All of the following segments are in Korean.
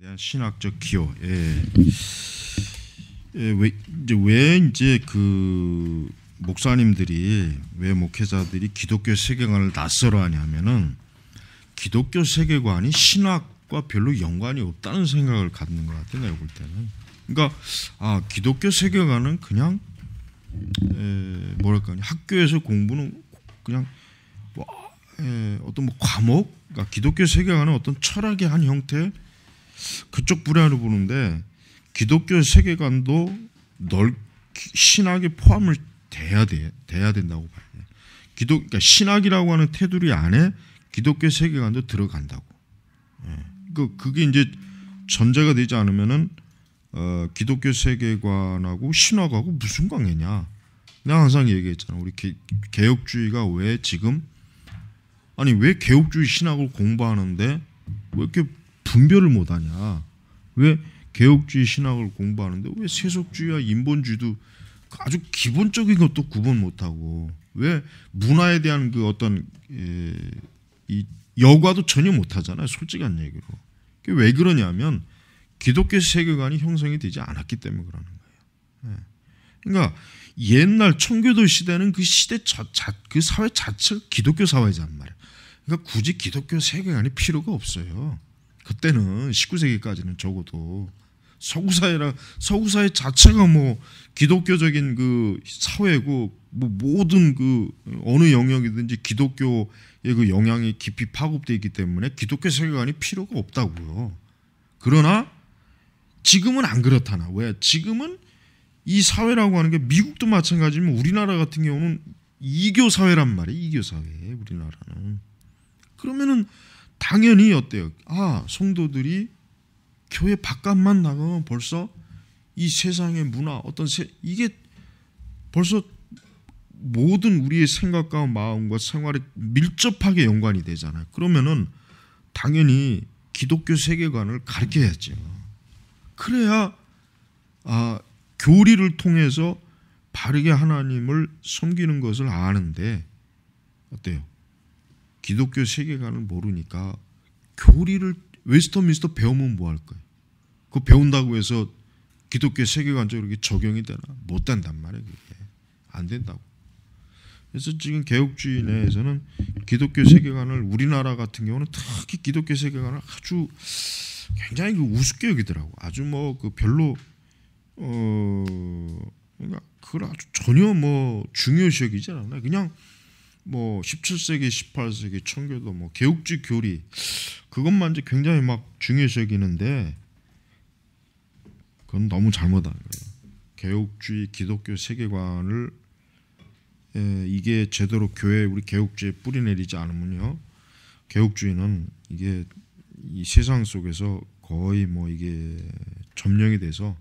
대한 신학적 기호 예. 예, 왜 이제 왜 이제 그 목사님들이 왜 목회자들이 기독교 세계관을 낯설어 하냐면은 기독교 세계관이 신학과 별로 연관이 없다는 생각을 갖는 것 같아요. 내가 볼 때는. 그러니까 아 기독교 세계관은 그냥 에, 뭐랄까 학교에서 공부는 그냥 뭐, 에, 어떤 뭐 과목, 그러니까 기독교 세계관은 어떤 철학의 한 형태. 그쪽 분야로 보는데 기독교 세계관도 넓신학에 포함을 돼야 돼 돼야 된다고 봐요. 기독 그러니까 신학이라고 하는 테두리 안에 기독교 세계관도 들어간다고. 예. 그 그게 이제 전제가 되지 않으면은 어, 기독교 세계관하고 신학하고 무슨 관계냐? 내가 항상 얘기했잖아. 우리 개, 개혁주의가 왜 지금 아니 왜 개혁주의 신학을 공부하는데 왜 이렇게 분별을 못하냐? 왜 개혁주의 신학을 공부하는데 왜 세속주의와 인본주의도 아주 기본적인 것도 구분 못하고 왜 문화에 대한 그 어떤 이 여과도 전혀 못하잖아요. 솔직한 얘기로. 왜 그러냐면 기독교 세계관이 형성이 되지 않았기 때문에 그러는 거예요. 네. 그러니까 옛날 청교도 시대는 그 시대 자, 자, 그 사회 자체가 기독교 사회잖 말이에요. 그러니까 굳이 기독교 세계관이 필요가 없어요. 그때는 19세기까지는 적어도 서구 사회라 서구 사회 자체가 뭐 기독교적인 그 사회고 뭐 모든 그 어느 영역이든지 기독교의 그 영향이 깊이 파급돼 있기 때문에 기독교 세계관이 필요가 없다고요. 그러나 지금은 안 그렇다나 왜 지금은 이 사회라고 하는 게 미국도 마찬가지지만 우리나라 같은 경우는 이교 사회란 말이에요. 이교 사회 우리나라는 그러면은 당연히 어때요? 아 성도들이 교회 바깥만 나가면 벌써 이 세상의 문화 어떤 세, 이게 벌써 모든 우리의 생각과 마음과 생활에 밀접하게 연관이 되잖아요. 그러면은 당연히 기독교 세계관을 가르쳐야죠. 그래야 아, 교리를 통해서 바르게 하나님을 섬기는 것을 아는데 어때요? 기독교 세계관을 모르니까 교리를 웨스터민스터 배우면 뭐 할 거예요? 그 배운다고 해서 기독교 세계관적으로 적용이 되나? 못 된단 말이에요. 그게. 안 된다고. 그래서 지금 개혁주의 내에서는 기독교 세계관을 우리나라 같은 경우는 특히 기독교 세계관을 아주 굉장히 그 우습게 여기더라고. 아주 뭐 그 별로 어 그러니까 그걸 아주 전혀 뭐 중요시 여기지 않아 그냥 뭐 17세기, 18세기 청교도 뭐 개혁주의 교리 그것만 이제 굉장히 막 중요시 여기는데 그건 너무 잘못한 거예요. 개혁주의 기독교 세계관을 예, 이게 제대로 교회 우리 개혁주의 뿌리 내리지 않으면요. 개혁주의는 이게 이 세상 속에서 거의 뭐 이게 점령이 돼서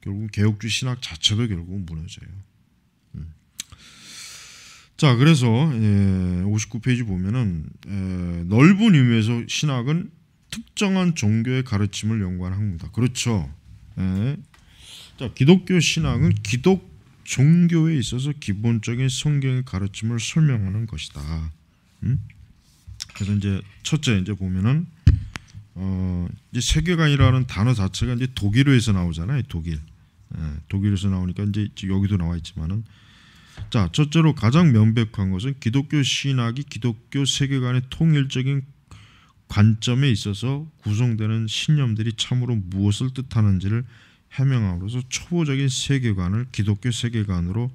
결국 개혁주의 신학 자체도 결국 무너져요. 자, 그래서 예, 59페이지 보면은 예, 넓은 의미에서 신학은 특정한 종교의 가르침을 연구한 학문이다. 그렇죠. 예. 자, 기독교 신학은 기독 종교에 있어서 기본적인 성경의 가르침을 설명하는 것이다. 음? 그래서 이제 첫째 이제 보면은 어, 이제 세계관이라는 단어 자체가 이제 독일어에서 나오잖아요. 독일. 예, 독일에서 나오니까 이제 여기도 나와 있지만은 자, 첫째로 가장 명백한 것은 기독교 신학이 기독교 세계관의 통일적인 관점에 있어서 구성되는 신념들이 참으로 무엇을 뜻하는지를 해명함으로써 초보적인 세계관을 기독교 세계관으로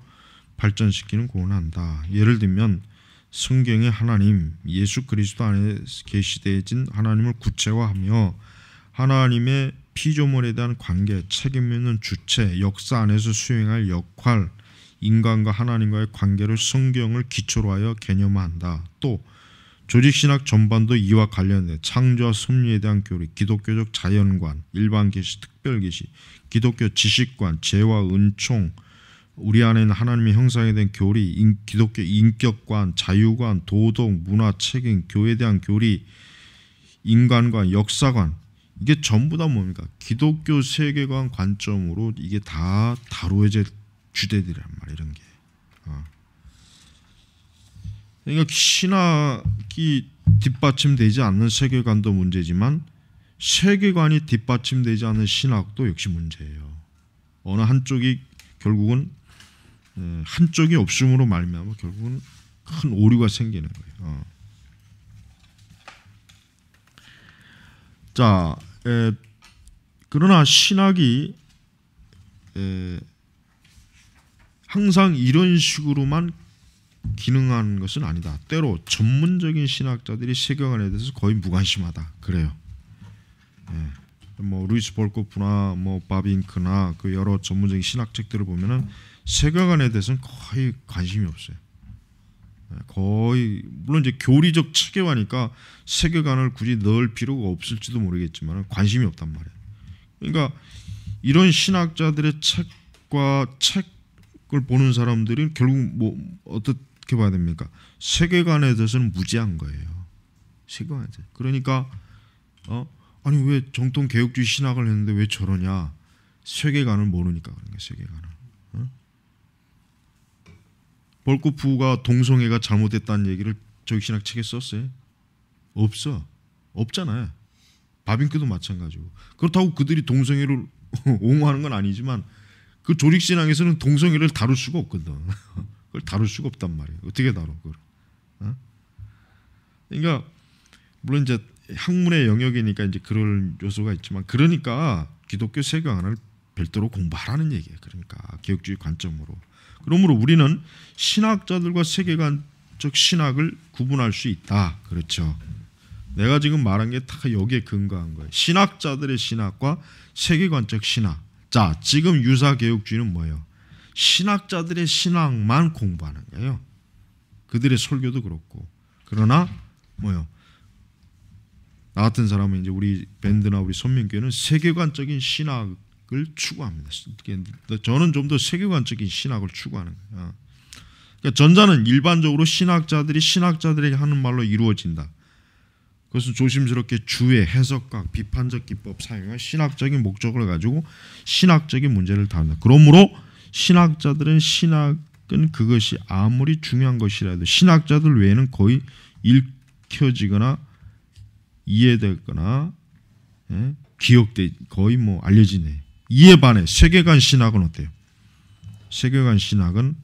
발전시키는 고난다. 예를 들면 성경의 하나님, 예수 그리스도 안에 계시되진 하나님을 구체화하며 하나님의 피조물에 대한 관계, 책임 있는 주체, 역사 안에서 수행할 역할, 인간과 하나님과의 관계를 성경을 기초로 하여 개념화한다. 또 조직신학 전반도 이와 관련해 창조와 섭리에 대한 교리, 기독교적 자연관, 일반 계시, 특별 계시, 기독교 지식관, 죄와 은총, 우리 안에 있는 하나님의 형상에 대한 교리, 인, 기독교 인격관, 자유관, 도덕, 문화, 책임, 교회에 대한 교리, 인간관, 역사관 이게 전부 다 뭡니까? 기독교 세계관 관점으로 이게 다 다루어질 주제들이란 말 이런 게. 어. 그러니까 신학이 뒷받침되지 않는 세계관도 문제지만 세계관이 뒷받침되지 않은 신학도 역시 문제예요. 어느 한쪽이 결국은 어, 한쪽이 없음으로 말미암아 결국은 큰 오류가 생기는 거예요. 어. 자, 에, 그러나 신학이 에, 항상 이런 식으로만 기능하는 것은 아니다. 때로 전문적인 신학자들이 세경안에 대해서 거의 무관심하다. 그래요. 예. 뭐 루이스 볼코프나 뭐 바빙크나 그 여러 전문적인 신학 책들을 보면은 세경안에 대해서는 거의 관심이 없어요. 예. 거의 물론 이제 교리적 체계화니까 세계관을 굳이 넣을 필요가 없을지도 모르겠지만 관심이 없단 말이에요. 그러니까 이런 신학자들의 책과 책 그걸 보는 사람들은 결국 뭐 어떻게 봐야 됩니까? 세계관에 대해서는 무지한 거예요. 세계관에 대해서. 그러니까 어 아니 왜 정통 개혁주의 신학을 했는데 왜 저러냐? 세계관을 모르니까 그런 거예요. 세계관을. 어? 코프가 동성애가 잘못됐다는 얘기를 저희 신학 책에 썼어요. 없어. 없잖아요. 바빙크도 마찬가지고. 그렇다고 그들이 동성애를 옹호하는 건 아니지만 그 조직신앙에서는 동성애를 다룰 수가 없거든. 그걸 다룰 수가 없단 말이에요. 어떻게 다뤄, 그걸. 어? 그러니까, 물론 이제 학문의 영역이니까 이제 그럴 요소가 있지만, 그러니까 기독교 세계 강을 별도로 공부하라는 얘기예요. 그러니까 개혁주의 관점으로. 그러므로 우리는 신학자들과 세계관적 신학을 구분할 수 있다. 그렇죠. 내가 지금 말한 게 다 여기에 근거한 거예요. 신학자들의 신학과 세계관적 신학. 자, 지금 유사 개혁주의는 뭐예요? 신학자들의 신앙만 공부하는 거예요. 그들의 설교도 그렇고. 그러나 뭐요? 나 같은 사람은 이제 우리 밴드나 우리 선민교회는 세계관적인 신학을 추구합니다. 그러니까 저는 좀 더 세계관적인 신학을 추구하는 거예요. 그러니까 전자는 일반적으로 신학자들이 신학자들에게 하는 말로 이루어진다. 그것은 조심스럽게 주의 해석과 비판적 기법 사용한 신학적인 목적을 가지고 신학적인 문제를 다룬다. 그러므로 신학자들은 신학은 그것이 아무리 중요한 것이라도 신학자들 외에는 거의 읽혀지거나 이해되거나 예? 기억돼 거의 뭐 알려지네. 이에 반해 세계관 신학은 어때요? 세계관 신학은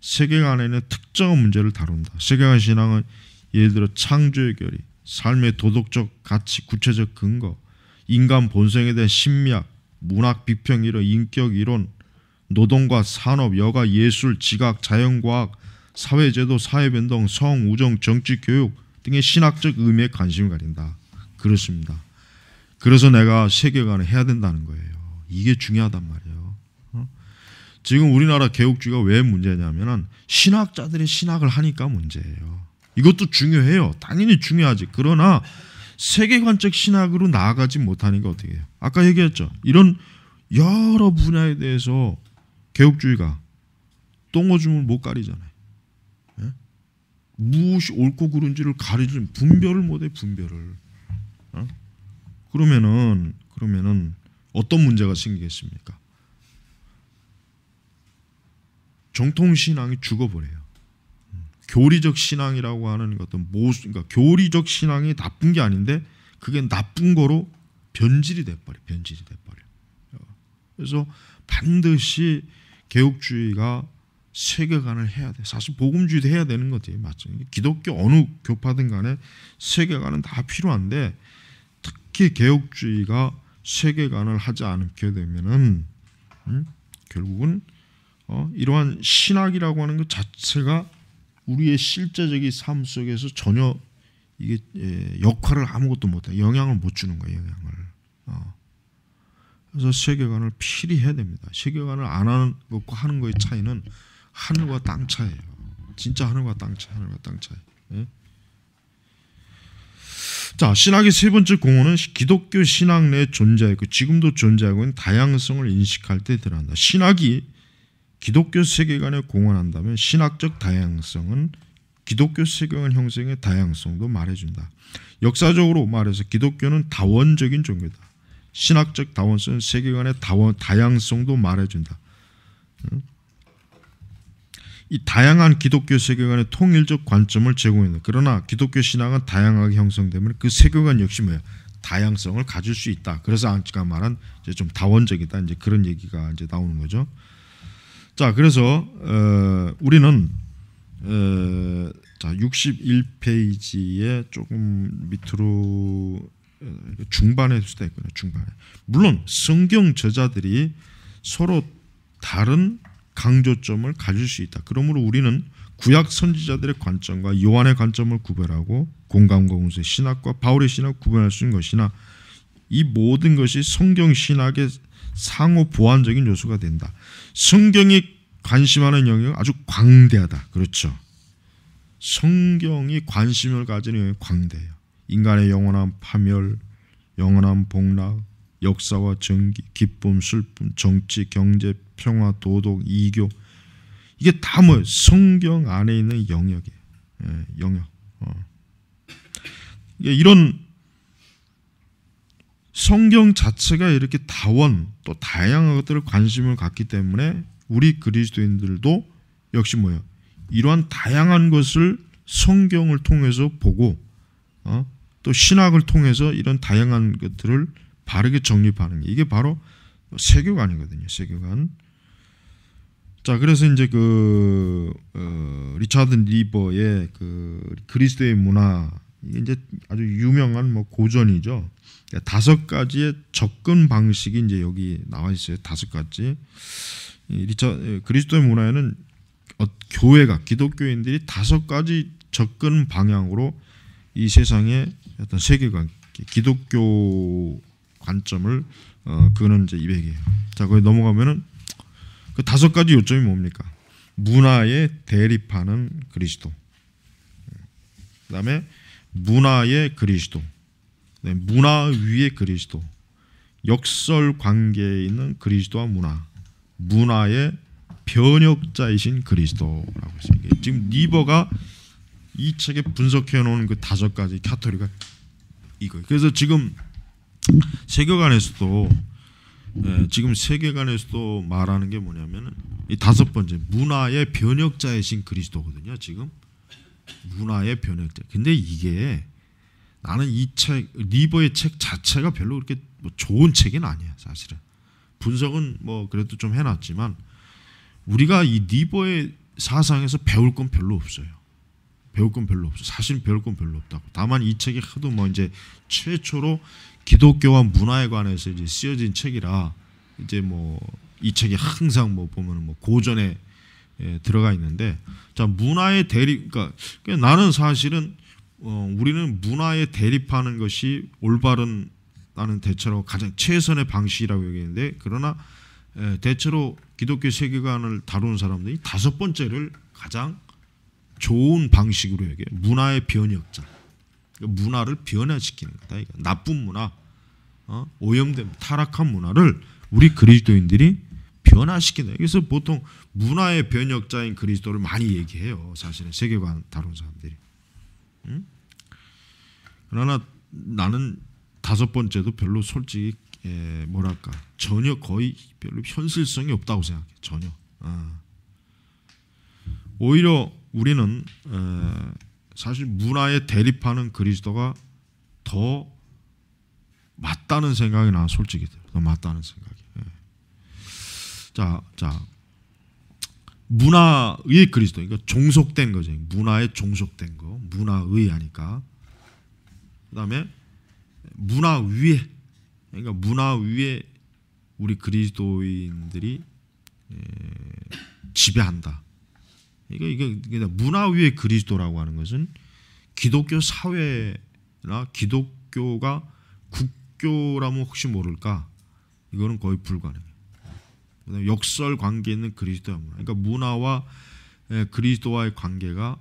세계관에는 특정 문제를 다룬다. 세계관 신학은 예를 들어 창조의 결의, 삶의 도덕적 가치, 구체적 근거, 인간 본성에 대한 심리학, 문학 비평 이론, 인격 이론, 노동과 산업, 여가, 예술, 지각, 자연과학, 사회제도, 사회변동, 성, 우정, 정치, 교육 등의 신학적 의미에 관심을 가린다 그렇습니다. 그래서 내가 세계관을 해야 된다는 거예요. 이게 중요하단 말이에요. 어? 지금 우리나라 개혁주의가 왜문제냐면 신학자들이 신학을 하니까 문제예요. 이것도 중요해요. 당연히 중요하지. 그러나 세계관적 신학으로 나아가지 못하니까 어떻게 해요? 아까 얘기했죠. 이런 여러 분야에 대해서 개혁주의가 똥오줌을 못 가리잖아요. 예? 무엇이 옳고 그른지를 가리지 분별을 못해 분별을. 어? 그러면은 그러면은 어떤 문제가 생기겠습니까? 정통 신앙이 죽어버려요. 교리적 신앙이라고 하는 어떤 모순, 그러니까 교리적 신앙이 나쁜 게 아닌데 그게 나쁜 거로 변질이 돼버려, 변질이 돼버려. 어. 그래서 반드시 개혁주의가 세계관을 해야 돼. 사실 복음주의도 해야 되는 거지, 맞죠? 기독교 어느 교파든 간에 세계관은 다 필요한데 특히 개혁주의가 세계관을 하지 않게 되면은 음? 결국은 어? 이러한 신학이라고 하는 것 자체가 우리의 실제적인 삶 속에서 전혀 이게 예, 역할을 아무것도 못해 영향을 못 주는 거예요 영향을 어. 그래서 세계관을 필히 해야 됩니다 세계관을 안 하는 것과 하는 것의 차이는 하늘과 땅 차이예요 진짜 하늘과 땅 차이 하늘과 땅 차이 예? 자 신학의 세 번째 공헌은 기독교 신학 내 존재하고 지금도 존재하고 있는 다양성을 인식할 때 드러난다 신학이 기독교 세계관에 공헌한다면 신학적 다양성은 기독교 세계관 형성의 다양성도 말해준다. 역사적으로 말해서 기독교는 다원적인 종교다. 신학적 다원성은 세계관의 다원, 다양성도 말해준다. 이 다양한 기독교 세계관의 통일적 관점을 제공한다. 그러나 기독교 신앙은 다양하게 형성되면 그 세계관 역시 뭐예 다양성을 가질 수 있다. 그래서 안치가 말한 이제 좀 다원적이다. 이제 그런 얘기가 이제 나오는 거죠. 자, 그래서 어, 우리는 어, 자 61페이지에 조금 밑으로 어, 중반에 수다했거든요. 중반에 물론 성경 저자들이 서로 다른 강조점을 가질 수 있다. 그러므로 우리는 구약 선지자들의 관점과 요한의 관점을 구별하고 공감과 공수의 신학과 바울의 신학 을 구별할 수 있는 것이나 이 모든 것이 성경 신학의 상호 보완적인 요소가 된다. 성경이 관심하는 영역 이 아주 광대하다. 그렇죠. 성경이 관심을 가진 영역 광대예요. 인간의 영원한 파멸, 영원한 복락, 역사와 정기, 기쁨, 슬픔, 정치, 경제, 평화, 도덕, 이교 이게 다 뭐예요? 성경 안에 있는 영역이에요. 예, 영역. 어. 이런 성경 자체가 이렇게 다원 또 다양한 것들을 관심을 갖기 때문에 우리 그리스도인들도 역시 뭐예요? 이러한 다양한 것을 성경을 통해서 보고 어? 또 신학을 통해서 이런 다양한 것들을 바르게 정립하는 게 이게 바로 세교관이거든요. 세교관. 자, 그래서 이제 그 어, 리차드 리버의 그 그리스도의 문화 이게 이제 아주 유명한 뭐 고전이죠. 예, 다섯 가지의 접근 방식이 이제 여기 나와 있어요. 다섯 가지. 리처 예, 그리스도의 문화에는 어, 교회가 기독교인들이 다섯 가지 접근 방향으로 이 세상의 어떤 세계관, 기독교 관점을 어, 그는 이제 2 0이에요 자, 거기 넘어가면은 그 다섯 가지 요점이 뭡니까? 문화에 대립하는 그리스도. 예. 그다음에 문화의 그리스도. 네, 문화 위의 그리스도, 역설 관계에 있는 그리스도와 문화, 문화의 변혁자이신 그리스도라고 했어요. 지금 리버가 이 책에 분석해 놓은 그 다섯 가지 카토리가 이거. 그래서 지금 세계관에서도 예, 지금 세계관에서도 말하는 게뭐냐면이 다섯 번째 문화의 변혁자이신 그리스도거든요. 지금 문화의 변혁자. 근데 이게 나는 이 책 리버의 책 자체가 별로 그렇게 뭐 좋은 책은 아니야 사실은 분석은 뭐 그래도 좀 해놨지만 우리가 이 리버의 사상에서 배울 건 별로 없어요. 배울 건 별로 없어. 사실 배울 건 별로 없다고. 다만 이 책이 하도 뭐 이제 최초로 기독교와 문화에 관해서 이제 쓰여진 책이라 이제 뭐 이 책이 항상 뭐 보면은 뭐 고전에 예, 들어가 있는데 자 문화의 대립 그러니까 나는 사실은 어, 우리는 문화에 대립하는 것이 올바른 나는 대체로 가장 최선의 방식이라고 얘기했는데 그러나 에, 대체로 기독교 세계관을 다루는 사람들이 다섯 번째를 가장 좋은 방식으로 얘기해 문화의 변이 자 그러니까 문화를 변화시키는 거다 이거 나쁜 문화 어? 오염된 타락한 문화를 우리 그리스도인들이 변화시킨다 키는 그래서 보통 문화의 변혁자인 그리스도를 많이 얘기해요 사실은 세계관 다루는 사람들이 그러나 나는 다섯 번째도 별로 솔직히 에, 예, 뭐랄까 전혀 거의 별로 현실성이 없다고 생각해 전혀. 아. 오히려 우리는 에, 사실 문화에 대립하는 그리스도가 더 맞다는 생각이 나 솔직히 더 맞다는 생각이. 예. 자, 자 문화의 그리스도, 그러니까 종속된 거죠. 문화에 종속된 거, 문화의 하니까. 그다음에 문화 위에, 그러니까 문화 위에 우리 그리스도인들이 에, 예, 지배한다. 이거 그러니까 이거 그냥 문화 위에 그리스도라고 하는 것은 기독교 사회나 기독교가 국교라면 혹시 모를까? 이거는 거의 불가능. 역설 관계는 그리스도야 문화. 그러니까 문화와 예, 그리스도와의 관계가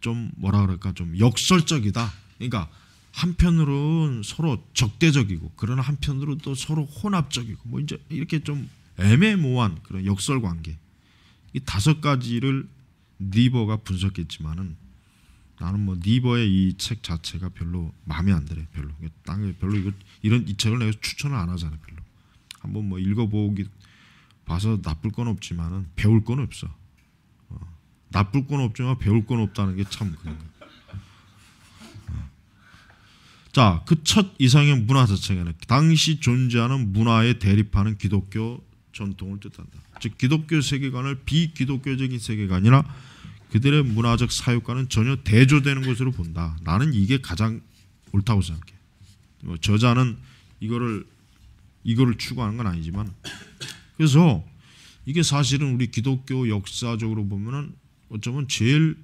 좀 뭐라 그럴까 좀 역설적이다. 그러니까 한편으로는 서로 적대적이고 그러나 한편으로 또 서로 혼합적이고 뭐 이제 이렇게 좀 애매모호한 그런 역설 관계. 이 다섯 가지를 니버가 분석했지만은 나는 뭐 니버의 이 책 자체가 별로 마음에 안 들어요. 별로. 땅에 별로 이거 이런 이 책을 내가 추천을 안 하잖아요. 별로. 한번 뭐 읽어보기 봐서 나쁠 건 없지만은 배울 건 없어. 어. 나쁠 건 없지만 배울 건 없다는 게참 그런 거. 어. 자, 그 첫 이상형 문화 자체는 네. 당시 존재하는 문화에 대립하는 기독교 전통을 뜻한다. 즉 기독교 세계관을 비기독교적인 세계관이나 그들의 문화적 사유과는 전혀 대조되는 것으로 본다. 나는 이게 가장 옳다고 생각해. 뭐 저자는 이거를 이거를 추구하는 건 아니지만 그래서 이게 사실은 우리 기독교 역사적으로 보면은 어쩌면 제일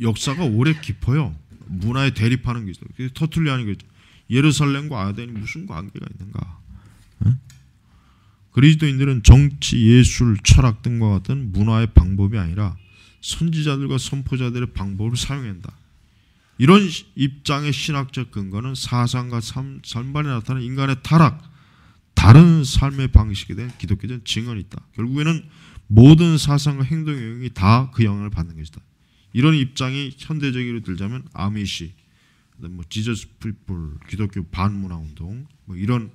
역사가 오래 깊어요. 문화에 대립하는 게 있어요. 터틀리하는 게 있죠. 예루살렘과 아덴이 무슨 관계가 있는가? 그리스도인들은 정치, 예술, 철학 등과 같은 문화의 방법이 아니라 선지자들과 선포자들의 방법을 사용한다. 이런 입장의 신학적 근거는 사상과 삶, 삶반에 나타난 인간의 타락, 다른 삶의 방식에 대한 기독교적 증언이 있다. 결국에는 모든 사상과 행동 영역이 다 그 영향을 받는 것이다. 이런 입장이 현대적으로 들자면 아미시, 뭐 지저스 피플, 기독교 반문화 운동 뭐 이런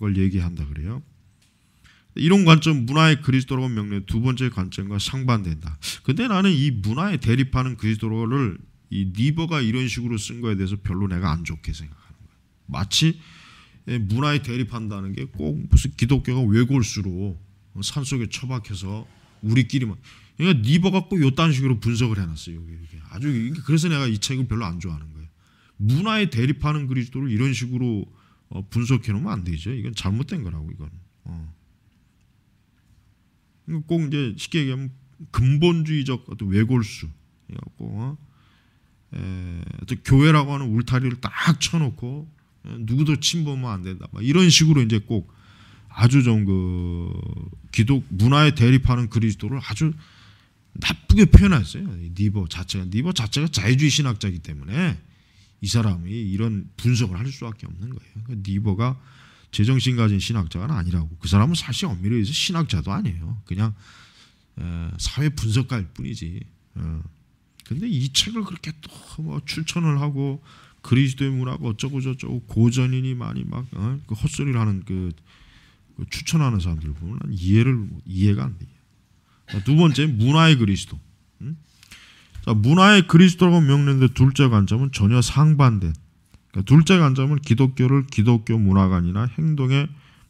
걸 얘기한다 그래요. 이런 관점 문화의 그리스도로 명령 두 번째 관점과 상반된다. 근데 나는 이 문화에 대립하는 그리스도를이 니버가 이런 식으로 쓴 거에 대해서 별로 내가 안 좋게 생각하는 거야. 마치 예, 문화에 대립한다는 게 꼭 무슨 기독교가 외골수로 산속에 처박혀서 우리끼리만 그러니까 니버 가꼭 요딴 식으로 분석을 해놨어요. 여기 이게 아주 그래서 내가 이 책을 별로 안 좋아하는 거예요. 문화에 대립하는 그리스도를 이런 식으로 어, 분석해 놓으면 안 되죠. 이건 잘못된 거라고 이건. 어. 꼭 이제 쉽게 얘기하면 근본주의적 어떤 외골수 그 어? 에, 교회라고 하는 울타리를 딱 쳐놓고 누구도 침범하면 안 된다. 이런 식으로 이제 꼭 아주 좀 그 기독 문화에 대립하는 그리스도를 아주 나쁘게 표현했어요. 니버 자체가 니버 자체가 자유주의 신학자이기 때문에 이 사람이 이런 분석을 할 수밖에 없는 거예요. 그러니까 니버가 제정신 가진 신학자가 아니라고 그 사람은 사실 엄밀히 해서 신학자도 아니에요. 그냥 사회 분석가일 뿐이지. 그런데 어. 이 책을 그렇게 또뭐 추천을 하고 그리스도의 문화가 어쩌고 저쩌고 고전인이 많이 막 어? 그 헛소리를 하는 그, 그 추천하는 사람들 보면 난 이해를 이해가 안 돼. 두 번째 문화의 그리스도. 응? 자 문화의 그리스도라고 명령된 둘째 관점은 전혀 상반된. 그러니까 둘째 관점은 기독교를 기독교 문화관이나 행동의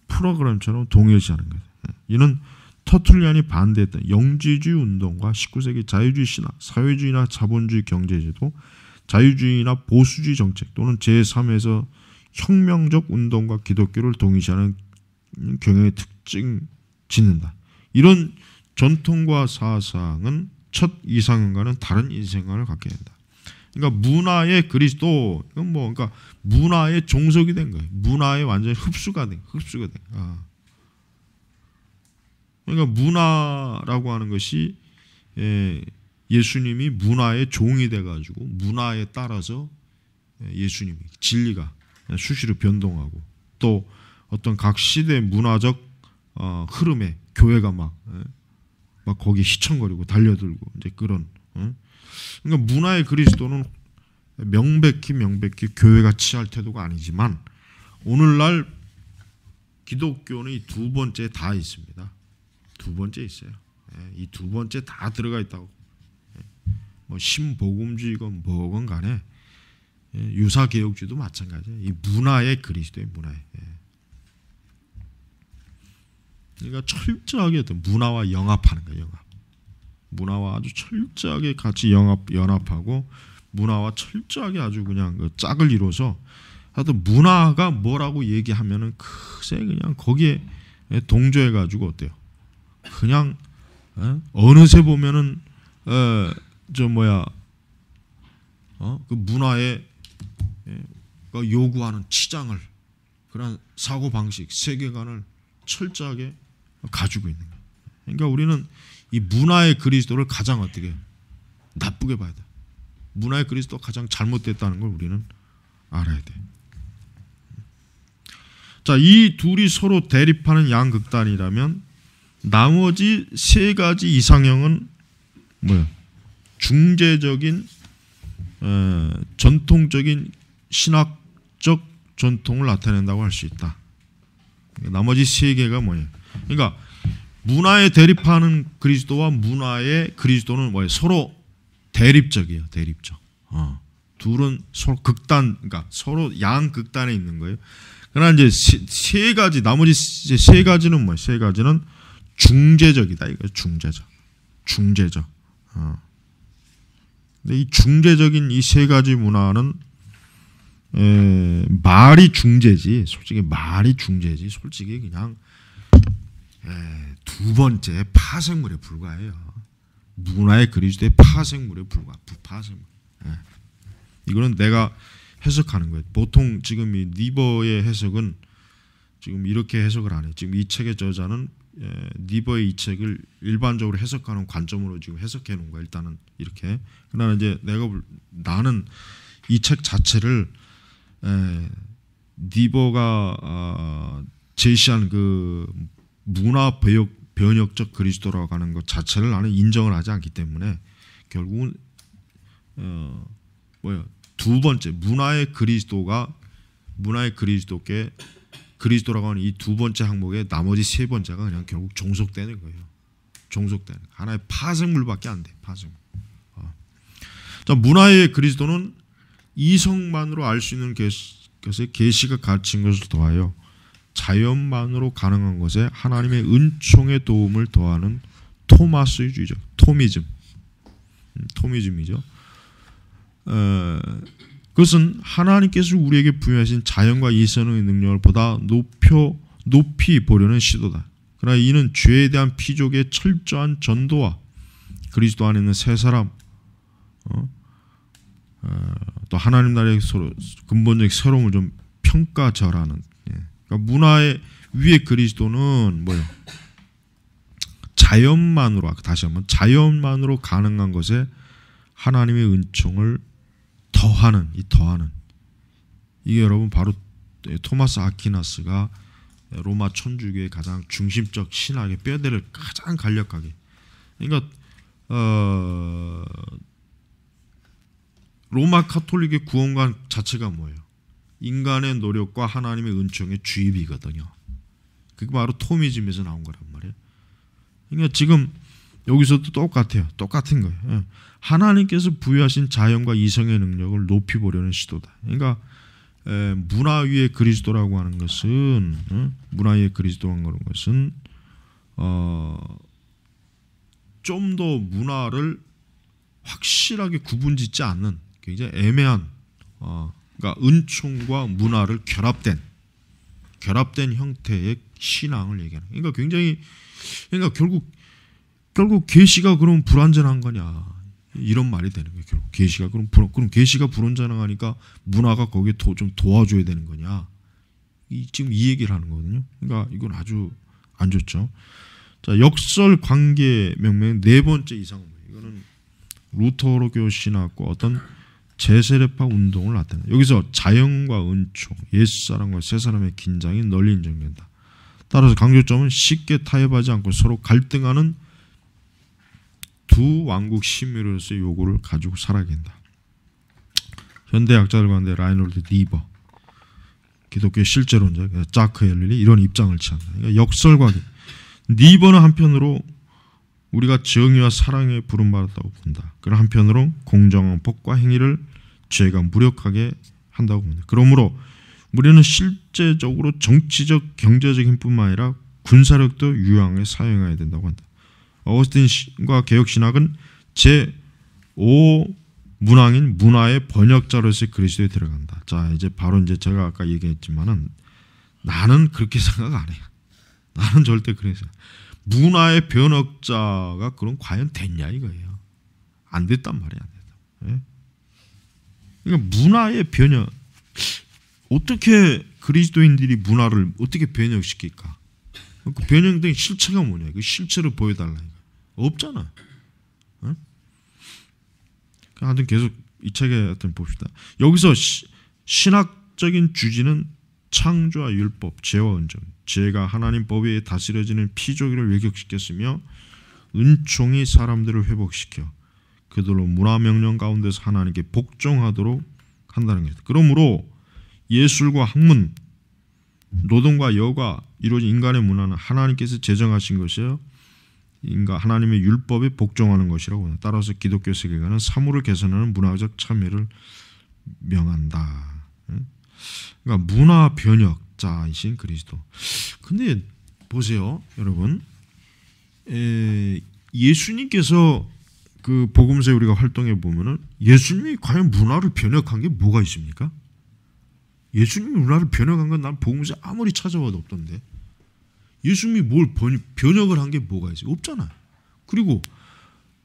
프로그램처럼 동일시하는 거예요. 예. 이는 터툴리안이 반대했던 영지주의 운동과 19세기 자유주의 신학, 사회주의나 자본주의 경제제도, 자유주의나 보수주의 정책 또는 제3에서 혁명적 운동과 기독교를 동의시하는 경향의 특징 짓는다. 이런 전통과 사상은 첫이상과는 다른 인생관을 갖게 된다. 그러니까 문화의 그리스도 이건 뭐 그러니까 문화의 종속이 된 거예요. 문화에 완전히 흡수가 된 흡수가 된. 아. 그러니까 문화라고 하는 것이 예, 예수님이 문화의 종이 돼가지고 문화에 따라서 예, 예수님이 진리가 수시로 변동하고 또 어떤 각 시대의 문화적 어, 흐름에 교회가 막, 예, 막 거기에 시청거리고 달려들고 이제 그런 그러니까 문화의 그리스도는 명백히 명백히 교회가 취할 태도가 아니지만 오늘날 기독교는 이 두 번째 다 있습니다. 두 번째 있어요. 예, 이두 번째 다 들어가 있다고 뭐 신복음주의건 뭐건 간에 예, 유사 개혁주의도 마찬가지예요. 이 문화의 그리스도의 문화에. 예. 그러니까 철저하게 문화와 영합하는 거예요. 영합. 문화와 아주 철저하게 같이 영합 연합하고 문화와 철저하게 아주 그냥 그 짝을 이뤄서 하여튼 문화가 뭐라고 얘기하면은 크세 그냥 거기에 동조해 가지고 어때요? 그냥 에? 어? 어느새 보면은 에, 어, 저 뭐야 어? 그 문화에 예, 요구하는 치장을 그런 사고 방식, 세계관을 철저하게 가지고 있는 거예요. 그러니까 우리는 이 문화의 그리스도를 가장 어떻게 나쁘게 봐야 돼. 문화의 그리스도 가장 잘못됐다는 걸 우리는 알아야 돼. 자, 이 둘이 서로 대립하는 양극단이라면 나머지 세 가지 이상형은 뭐야? 중재적인 어, 전통적인 신학적 전통을 나타낸다고 할 수 있다. 나머지 세 개가 뭐예요? 그러니까 문화에 대립하는 그리스도와 문화의 그리스도는 뭐예요? 서로 대립적이에요. 대립적. 어. 둘은 서로 극단, 그러니까 서로 양 극단에 있는 거예요. 그러나 이제 세, 세 가지, 나머지 세, 세 가지는 뭐예요? 세 가지는 중재적이다. 이거 중재적, 중재적. 어. 이 중재적인 이 세 가지 문화는 에, 말이 중재지 솔직히 말이 중재지 솔직히 그냥 에, 두 번째 파생물에 불과해요. 문화의 그리스도의 파생물에 불과 파생물. 에. 예. 이거는 내가 해석하는 거예요. 보통 지금 이 니버의 해석은 지금 이렇게 해석을 안 해요. 지금 이 책의 저자는 예, 니버의 이 책을 일반적으로 해석하는 관점으로 지금 해석해 놓은 거야 일단은 이렇게 그러나 이제 내가 볼, 나는 이 책 자체를 에, 예, 니버가 아, 제시한 그 문화 배역, 변혁적 그리스도라고 하는 것 자체를 나는 인정을 하지 않기 때문에 결국은 어, 뭐야 두 번째 문화의 그리스도가 문화의 그리스도께 그리스도라고 하는 이 두 번째 항목에 나머지 세 번째가 그냥 결국 종속되는 거예요. 종속되는 하나의 파생물밖에 안 돼. 파생물. 어. 자 문화의 그리스도는 이성만으로 알 수 있는 것의 계시가 갇힌 것을 더하여 자연만으로 가능한 것에 하나님의 은총의 도움을 더하는 토마스주의죠. 토미즘. 음, 토미즘이죠. 어, 그것은 하나님께서 우리에게 부여하신 자연과 이선의 능력을 보다 높여 높이 보려는 시도다. 그러나 이는 죄에 대한 피족의 철저한 전도와 그리스도 안에 있는 새 사람 어? 어, 또 하나님 나라의 서로 근본적 새로움을 좀 평가절하는 예. 그러니까 문화의 위에 그리스도는 뭐요? 자연만으로 다시 한번 자연만으로 가능한 것에 하나님의 은총을 더하는 이 더하는 이게 여러분 바로 예, 토마스 아퀴나스가 로마 천주교의 가장 중심적 신학의 뼈대를 가장 간략하게 그러니까 어, 로마 카톨릭의 구원관 자체가 뭐예요? 인간의 노력과 하나님의 은총의 주입이거든요. 그게 바로 토미즘에서 나온 거란 말이에요. 그러니까 지금 여기서도 똑같아요. 똑같은 거예요. 예. 하나님께서 부여하신 자연과 이성의 능력을 높이 보려는 시도다. 그러니까 문화 위의 그리스도라고 하는 것은 문화 위의 그리스도라고 하는 것은 어, 어 좀 더 문화를 확실하게 구분짓지 않는 굉장히 애매한 어, 그러니까 은총과 문화를 결합된 결합된 형태의 신앙을 얘기하는. 그러니까 굉장히 그러니까 결국 결국 계시가 그럼 불완전한 거냐 이런 말이 되는 거예요. 결국 계시가 그럼 불, 그럼 계시가 불완전하니까 문화가 거기에 도, 좀 도와줘야 되는 거냐 이, 지금 이 얘기를 하는 거거든요. 그러니까 이건 아주 안 좋죠. 자 역설 관계 명명 네 번째 이상은 이거는 루터로교 신하고 어떤 제세례파 운동을 나타내. 여기서 자연과 은총, 옛사람과 새사람의 긴장이 널리 인정된다. 따라서 강조점은 쉽게 타협하지 않고 서로 갈등하는 두 왕국 시민으로서의 요구를 가지고 살아간다 현대학자들 가운데 라이놀드 니버, 기독교 실제론자 그러니까 자크 엘리 이런 입장을 취한다. 그러니까 역설과 니버는 한편으로 우리가 정의와 사랑에 부름받았다고 본다. 그러나 한편으로 공정한 법과 행위를 죄가 무력하게 한다고 봅다 그러므로 우리는 실제적으로 정치적, 경제적인 뿐만 아니라 군사력도 유용하게 사용해야 된다고 한다. 어거스틴과 개혁신학은 제5 문항인 문화의 번역자로서의 그리스도에 들어간다. 자 이제 바로 이제 제가 아까 얘기했지만은 나는 그렇게 생각 안 해요. 나는 절대 그래서 문화의 변혁자가 그런 과연 됐냐 이거예요. 안 됐단 말이야. 안 됐다. 예? 그러니까 문화의 변혁 어떻게 그리스도인들이 문화를 어떻게 변혁시킬까? 그 변형된 실체가 뭐냐? 그 실체를 보여달라. 없잖아. 응? 하여튼 계속 이 책에 하여튼 봅시다. 여기서 시, 신학적인 주지는 창조와 율법, 죄와 은정, 죄가 하나님 법에 다스려지는 피조기를 외격시켰으며 은총이 사람들을 회복시켜 그들로 문화 명령 가운데서 하나님께 복종하도록 한다는 것이다. 그러므로 예술과 학문, 노동과 여가 이루어진 인간의 문화는 하나님께서 제정하신 것이요 인가 하나님의 율법에 복종하는 것이라고 따라서 기독교 세계관은 사물을 개선하는 문화적 참여를 명한다. 그러니까 문화 변혁자이신 그리스도. 근데 보세요, 여러분. 에, 예수님께서 그 복음세 우리가 활동해 보면은 예수님이 과연 문화를 변혁한 게 뭐가 있습니까? 예수님이 문화를 변혁한 건 난 복음세 아무리 찾아봐도 없던데. 예수님이 뭘 변혁을 한 게 뭐가 있어요? 없잖아요. 그리고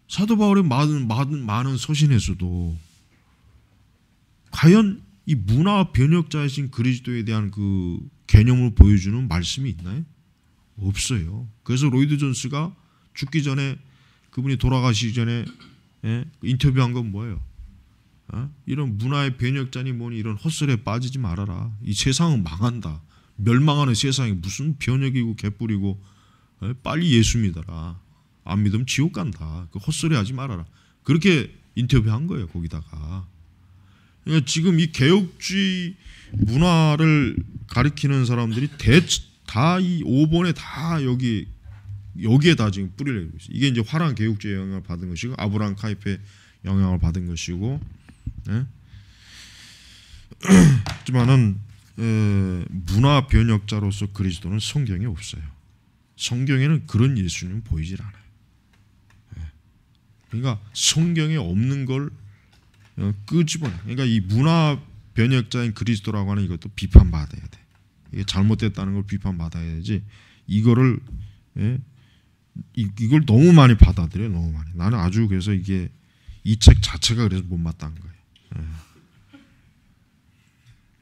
사도 바울의 많은, 많은, 많은 서신에서도 과연 이 문화 변혁자이신 그리스도에 대한 그 개념을 보여주는 말씀이 있나요? 없어요. 그래서 로이드 존스가 죽기 전에 그분이 돌아가시기 전에 예? 그 인터뷰한 건 뭐예요? 어? 이런 문화의 변혁자니 뭐니 이런 헛소에 빠지지 말아라. 이 세상은 망한다. 멸망하는 세상이 무슨 변혁이고 개뿔이고 빨리 예수 믿어라. 안 믿으면 지옥 간다. 그 헛소리 하지 말아라. 그렇게 인터뷰한 거예요. 거기다가. 그러니까 지금 이 개혁주의 문화를 가리키는 사람들이 대다이 5번에 다 여기 여기에 다 지금 뿌리를 내리고 있어요. 이게 이제 화랑 개혁주의 영향을 받은 것이고 아브라함 카이페 영향을 받은 것이고 예? 하지만은 문화 변혁자로서 그리스도는 성경에 없어요. 성경에는 그런 예수님 보이질 않아요. 그러니까 성경에 없는 걸 어, 끄집어내. 그러니까 이 문화 변혁자인 그리스도라고 하는 이것도 비판받아야 돼. 이게 잘못됐다는 걸 비판받아야지. 이거를 이걸 너무 많이 받아들여 너무 많이. 나는 아주 그래서 이게 이 책 자체가 그래서 못마땅한 거예요.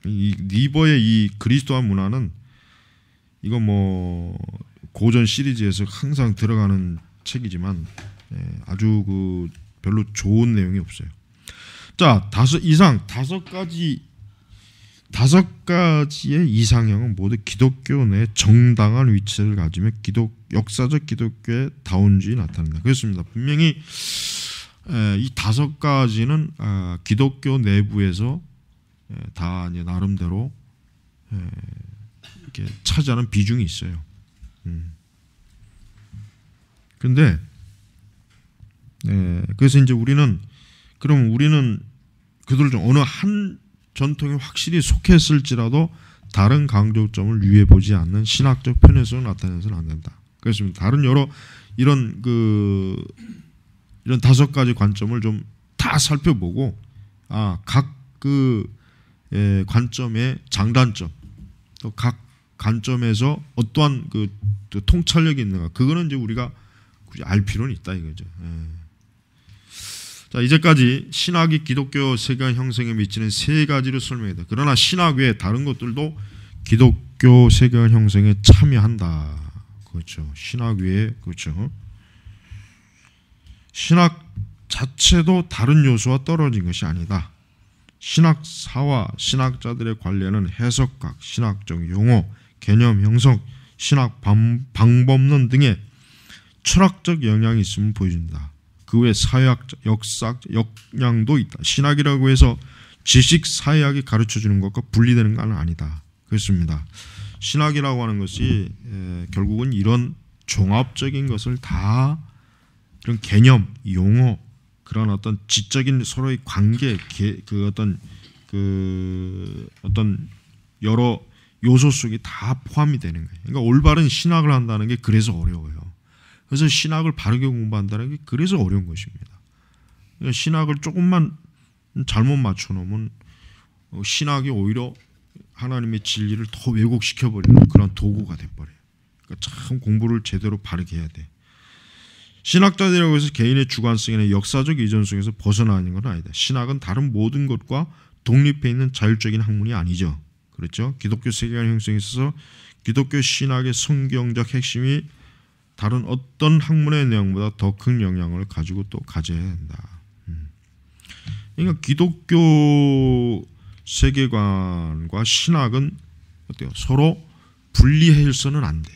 이 니버의 이 그리스도한 문화는 이거 뭐 고전 시리즈에서 항상 들어가는 책이지만 예, 아주 그 별로 좋은 내용이 없어요. 자 다섯 이상 다섯 가지 다섯 가지의 이상형은 모두 기독교 내 정당한 위치를 가지며 기독 역사적 기독교의 다운주의 나타낸다. 그렇습니다. 분명히 이 다섯 가지는 아, 기독교 내부에서 예, 다 이제 나름대로 예, 이렇게 차지하는 비중이 있어요. 그런데 음. 예, 그래서 이제 우리는 그럼 우리는 그들 중 어느 한 전통에 확실히 속했을지라도 다른 강조점을 유해 보지 않는 신학적 편의성 나타내서는 안 된다. 그래서 다른 여러 이런 그 이런 다섯 가지 관점을 좀 다 살펴보고 아각그 예, 관점의 장단점 또 각 관점에서 어떠한 그 통찰력이 있는가 그거는 이제 우리가 굳이 알 필요는 있다 이거죠. 예. 자 이제까지 신학이 기독교 세계 형성에 미치는 세 가지를 설명했다. 그러나 신학 외에 다른 것들도 기독교 세계 형성에 참여한다. 그렇죠. 신학 외에 그렇죠. 신학 자체도 다른 요소와 떨어진 것이 아니다. 신학사와 신학자들의 관련은 해석학, 신학적 용어, 개념 형성, 신학 방, 법론 등의 철학적 영향이 있으면 보여준다. 그 외 사회학, 역사 역량도 있다. 신학이라고 해서 지식 사회학이 가르쳐주는 것과 분리되는 건 아니다. 그렇습니다. 신학이라고 하는 것이 에, 결국은 이런 종합적인 것을 다 이런 개념, 용어, 그런 어떤 지적인 서로의 관계 그 어떤 그 어떤 여러 요소 속에 다 포함이 되는 거예요. 그러니까 올바른 신학을 한다는 게 그래서 어려워요. 그래서 신학을 바르게 공부한다는 게 그래서 어려운 것입니다. 그러니까 신학을 조금만 잘못 맞춰놓으면 신학이 오히려 하나님의 진리를 더 왜곡시켜버리는 그런 도구가 돼버려요. 그러니까 참 공부를 제대로 바르게 해야 돼. 신학자들이라고 해서 개인의 주관성이나 역사적 이전 성에서 벗어나는 건 아니다. 신학은 다른 모든 것과 독립해 있는 자율적인 학문이 아니죠. 그렇죠? 기독교 세계관 형성에 있어서 기독교 신학의 성경적 핵심이 다른 어떤 학문의 내용보다 더 큰 영향을 가지고 또 가져야 한다. 음. 그러니까 기독교 세계관과 신학은 어때요? 서로 분리해서는 안 돼.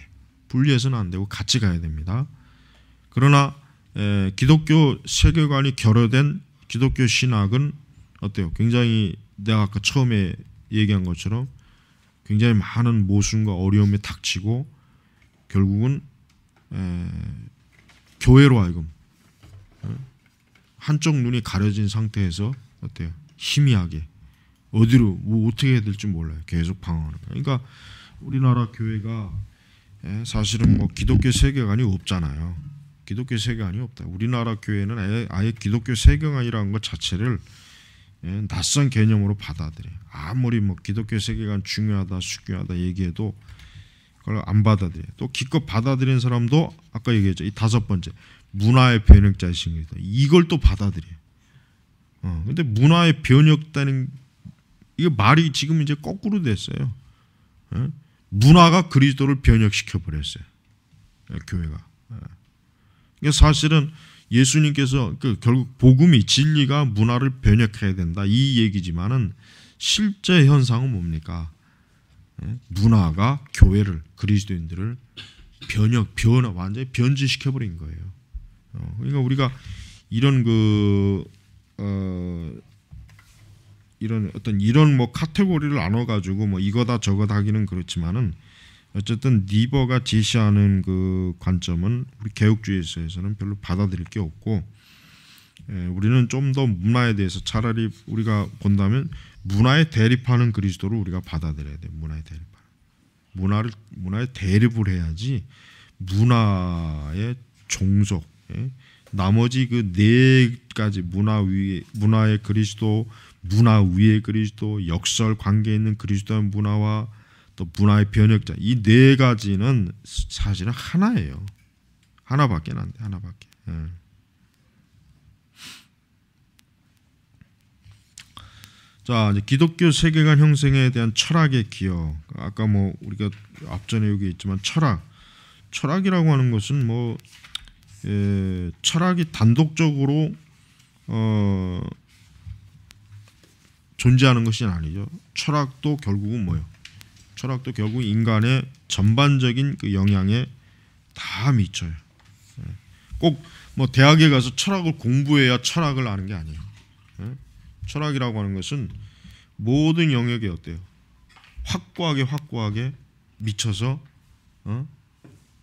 분리해서는 안 되고 같이 가야 됩니다. 그러나 에, 기독교 세계관이 결여된 기독교 신학은 어때요? 굉장히 내가 아까 처음에 얘기한 것처럼 굉장히 많은 모순과 어려움에 닥치고 결국은 에, 교회로 하여금 어, 한쪽 눈이 가려진 상태에서 어때요? 희미하게 어디로 뭐 어떻게 해야 될지 몰라요. 계속 방황하는 거예요. 그러니까 우리나라 교회가 에, 사실은 뭐 기독교 세계관이 없잖아요. 기독교 세계관이 없다. 우리나라 교회는 아예, 아예 기독교 세계관이라는 것 자체를 예, 낯선 개념으로 받아들여. 아무리 뭐 기독교 세계관 중요하다, 중요하다 얘기해도 그걸 안 받아들여. 또 기껏 받아들인 사람도 아까 얘기했죠. 이 다섯 번째 문화의 변혁자의식다 이걸 또 받아들여. 어, 근데 문화의 변혁다는 이게 말이 지금 이제 거꾸로 됐어요. 예? 문화가 그리스도를 변혁시켜 버렸어요. 예, 교회가. 사실은 예수님께서 그 결국 복음이 진리가 문화를 변혁해야 된다 이 얘기지만은 실제 현상은 뭡니까? 예? 문화가 교회를 그리스도인들을 변혁 변화 완전히 변질시켜 버린 거예요. 어, 그러니까 우리가 이런 그 어, 이런 어떤 이런 뭐 카테고리를 나눠 가지고 뭐 이거다 저거다 하기는 그렇지만은 어쨌든 니버가 제시하는 그 관점은 우리 개혁주의에서는 별로 받아들일 게 없고 에, 예, 우리는 좀 더 문화에 대해서 차라리 우리가 본다면 문화에 대립하는 그리스도를 우리가 받아들여야 돼. 문화에 대립. 문화를 문화에 대립을 해야지 문화의 종속. 에? 예, 나머지 그네 가지 문화 위에 문화의 그리스도, 문화 위에 그리스도, 역설 관계 있는 그리스도의 문화와 또 문화의 변혁자 이 네 가지는 사실은 하나예요. 하나밖에 안 돼. 하나밖에. 예. 자 이제 기독교 세계관 형성에 대한 철학의 기여. 아까 뭐 우리가 앞전에 여기 있지만 철학. 철학이라고 하는 것은 뭐 예, 철학이 단독적으로 어, 존재하는 것이 아니죠. 철학도 결국은 뭐요? 철학도 결국 인간의 전반적인 그 영향에 다 미쳐요. 예. 꼭뭐 대학에 가서 철학을 공부해야 철학을 아는 게 아니에요. 예. 철학이라고 하는 것은 모든 영역에 어때요? 확고하게 확고하게 미쳐서 어?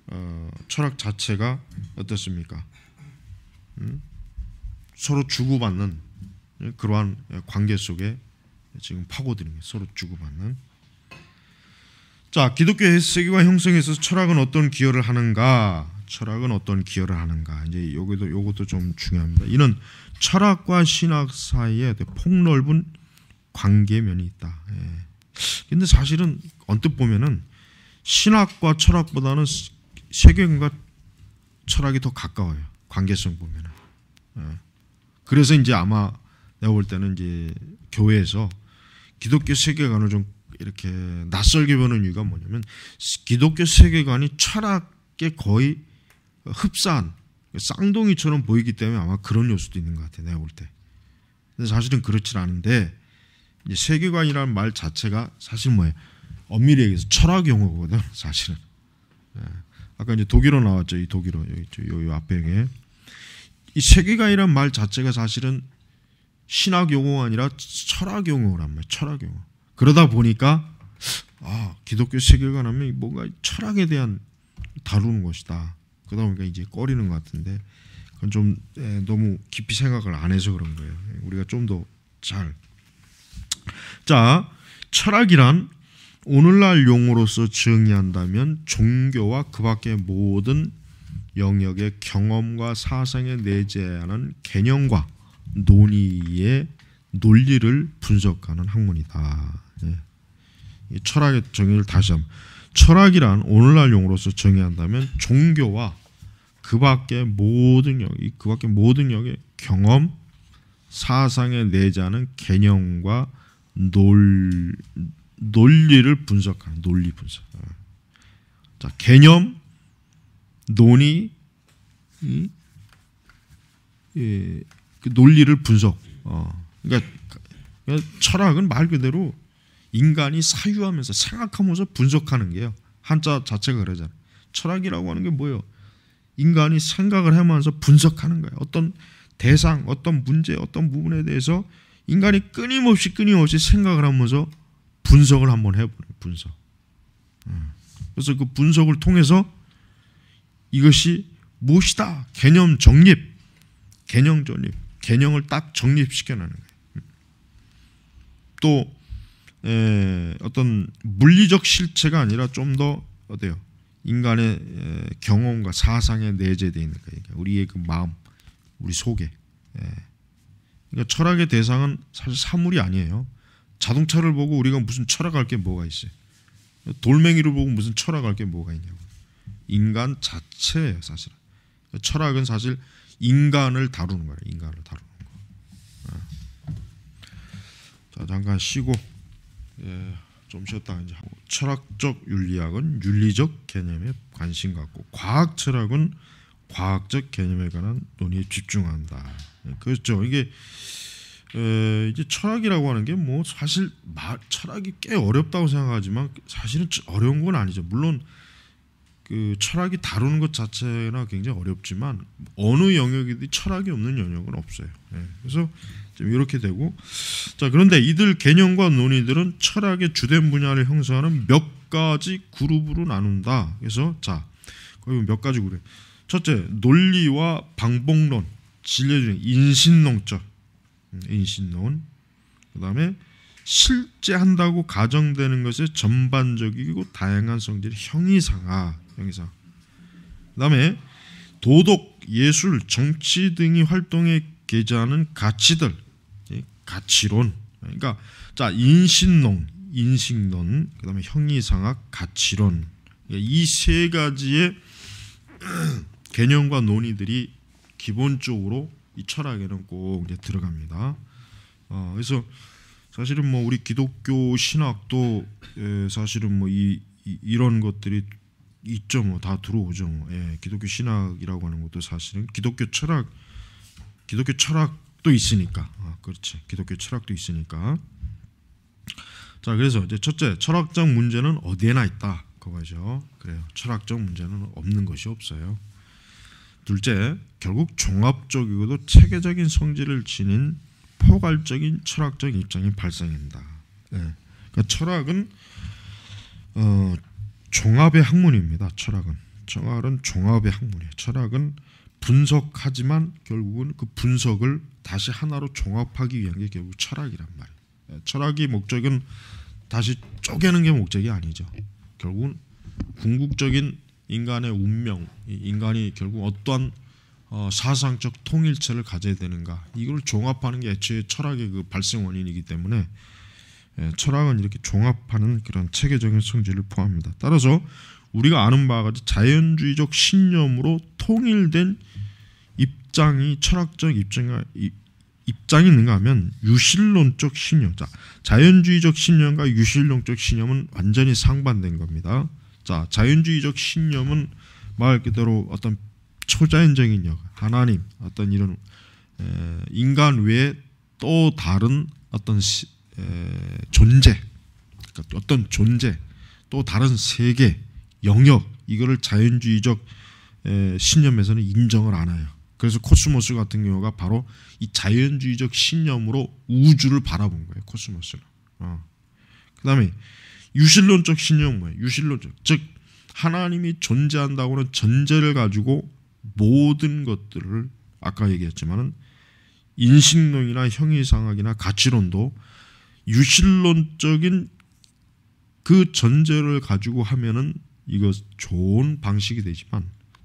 어, 철학 자체가 어떻습니까? 음? 서로 주고받는 예, 그러한 관계 속에 지금 파고드는 게 서로 주고받는 자, 기독교의 세계관 형성에 서 철학은 어떤 기여를 하는가? 철학은 어떤 기여를 하는가? 이제 여기도 요것도 좀 중요합니다. 이는 철학과 신학 사이에 폭넓은 관계면이 있다. 예. 근데 사실은 언뜻 보면은 신학과 철학보다는 세계관과 철학이 더 가까워요. 관계성 보면은. 예. 그래서 이제 아마 내가 볼 때는 이제 교회에서 기독교 세계관을 좀 이렇게 낯설게 보는 이유가 뭐냐면 기독교 세계관이 철학에 거의 흡사한 쌍둥이처럼 보이기 때문에 아마 그런 요소도 있는 것 같아요. 내가 볼 때. 근데 사실은 그렇진 않은데 이제 세계관이라는 말 자체가 사실 뭐예요? 엄밀히 얘기해서 철학 용어거든 사실은. 예. 아까 이제 독일어 나왔죠. 이 독일어 여기, 여기 앞에 이게이 세계관이란 말 자체가 사실은 신학 용어가 아니라 철학 용어란 말이에요. 철학 용어. 그러다 보니까 아 기독교 세계관 하면 뭔가 철학에 대한 다루는 것이다. 그러다 보니까 이제 꺼리는 것 같은데 그건 좀 예, 너무 깊이 생각을 안 해서 그런 거예요. 예, 우리가 좀 더 잘. 자, 철학이란 오늘날 용어로서 정의한다면 종교와 그밖의 모든 영역의 경험과 사상에 내재하는 개념과 논의의 논리를 분석하는 학문이다. 예. 이 철학의 정의를 다시 한번 철학이란 오늘날 용어로서 정의한다면 종교와 그 밖의 모든 영, 역그 밖의 모든 영의 역 경험, 사상에 내재하는 개념과 논, 논리를 분석하는 논리 분석. 예. 자, 개념, 논의, 음? 예, 그 논리를 분석. 어, 그러니까, 그러니까 철학은 말 그대로 인간이 사유하면서 생각하면서 분석하는 게요. 한자 자체가 그러잖아요. 철학이라고 하는 게 뭐예요? 인간이 생각을 하면서 분석하는 거예요. 어떤 대상, 어떤 문제, 어떤 부분에 대해서 인간이 끊임없이 끊임없이 생각을 하면서 분석을 한번 해보는 분석. 음. 그래서 그 분석을 통해서 이것이 무엇이다 개념 정립, 개념 정립, 개념을 딱 정립시켜내는 거예요. 음. 또 에, 예, 어떤 물리적 실체가 아니라 좀 더 어때요? 인간의 에, 예, 경험과 사상에 내재되어 있는 거예요. 그러니까 우리의 그 마음, 우리 속에. 에. 예. 그러니까 철학의 대상은 사실 사물이 아니에요. 자동차를 보고 우리가 무슨 철학할 게 뭐가 있어요? 돌멩이를 보고 무슨 철학할 게 뭐가 있냐고. 인간 자체예요, 사실. 철학은 사실 인간을 다루는 거예요. 인간을 다루는 거. 자, 잠깐 쉬고 예, 좀 쉬었다 이제 철학적 윤리학은 윤리적 개념에 관심 갖고 과학 철학은 과학적 개념에 관한 논의에 집중한다. 예, 그렇죠. 이게 에, 이제 철학이라고 하는 게 뭐 사실 말, 철학이 꽤 어렵다고 생각하지만 사실은 어려운 건 아니죠. 물론 그 철학이 다루는 것 자체나 굉장히 어렵지만 어느 영역이든 철학이 없는 영역은 없어요. 예. 그래서 이렇게 되고 자 그런데 이들 개념과 논의들은 철학의 주된 분야를 형성하는 몇 가지 그룹으로 나눈다. 그래서 자 거기 몇 가지 그래 첫째 논리와 방법론, 진리 중 인신론적, 음, 인신론. 그다음에 실제 한다고 가정되는 것의 전반적이고 다양한 성질 형이상하, 형이상. 그다음에 도덕, 예술, 정치 등이 활동에 개자하는 가치들, 가치론. 그러니까 자 인신론, 인식론, 그다음에 형이상학, 가치론. 그러니까 이세 가지의 개념과 논의들이 기본적으로 이 철학에는 꼭 이제 들어갑니다. 어, 그래서 사실은 뭐 우리 기독교 신학도 예, 사실은 뭐 이 이런 것들이 있죠 뭐다 들어오죠 뭐. 예, 기독교 신학이라고 하는 것도 사실은 기독교 철학 기독교 철학 철학도 있으니까 아, 그렇지 기독교 철학도 있으니까 자 그래서 이제 첫째 철학적 문제는 어디에나 있다 그거죠 그래요 철학적 문제는 없는 것이 없어요 둘째 결국 종합적이고도 체계적인 성질을 지닌 포괄적인 철학적 입장이 발생입니다 네. 그러니까 철학은 어, 종합의 학문입니다 철학은 철학은 종합의 학문이에요 철학은 분석하지만 결국은 그 분석을 다시 하나로 종합하기 위한 게 결국 철학이란 말이에요. 예, 철학의 목적은 다시 쪼개는 게 목적이 아니죠. 결국은 궁극적인 인간의 운명, 인간이 결국 어떠한 어, 사상적 통일체를 가져야 되는가 이걸 종합하는 게 애초에 철학의 그 발생 원인이기 때문에 예, 철학은 이렇게 종합하는 그런 체계적인 성질을 포함합니다. 따라서 우리가 아는 바와 같이 자연주의적 신념으로 통일된 입장이 철학적 입증과 입장이 있는가 하면 유실론적 신념, 자 자연주의적 신념과 유실론적 신념은 완전히 상반된 겁니다. 자 자연주의적 신념은 말 그대로 어떤 초자연적인 역, 하나님, 어떤 이런 에, 인간 외에 또 다른 어떤 시, 에, 존재, 그러니까 어떤 존재, 또 다른 세계, 영역 이거를 자연주의적 에, 신념에서는 인정을 안 해요. 그래서 코스모스 같은 경우가 바로 이 자연주의적 신념으로 우주를 바라본 거예요. 코스모스는. 어. 그다음에 유실론적 신념 뭐예요? 유실론적 즉 하나님이 존재한다고는 전제를 가지고 모든 것들을 아까 얘기했지만은 인식론이나 형이상학이나 가치론도 유실론적인 그 전제를 가지고 하면은 이것 좋은 방식이 되지만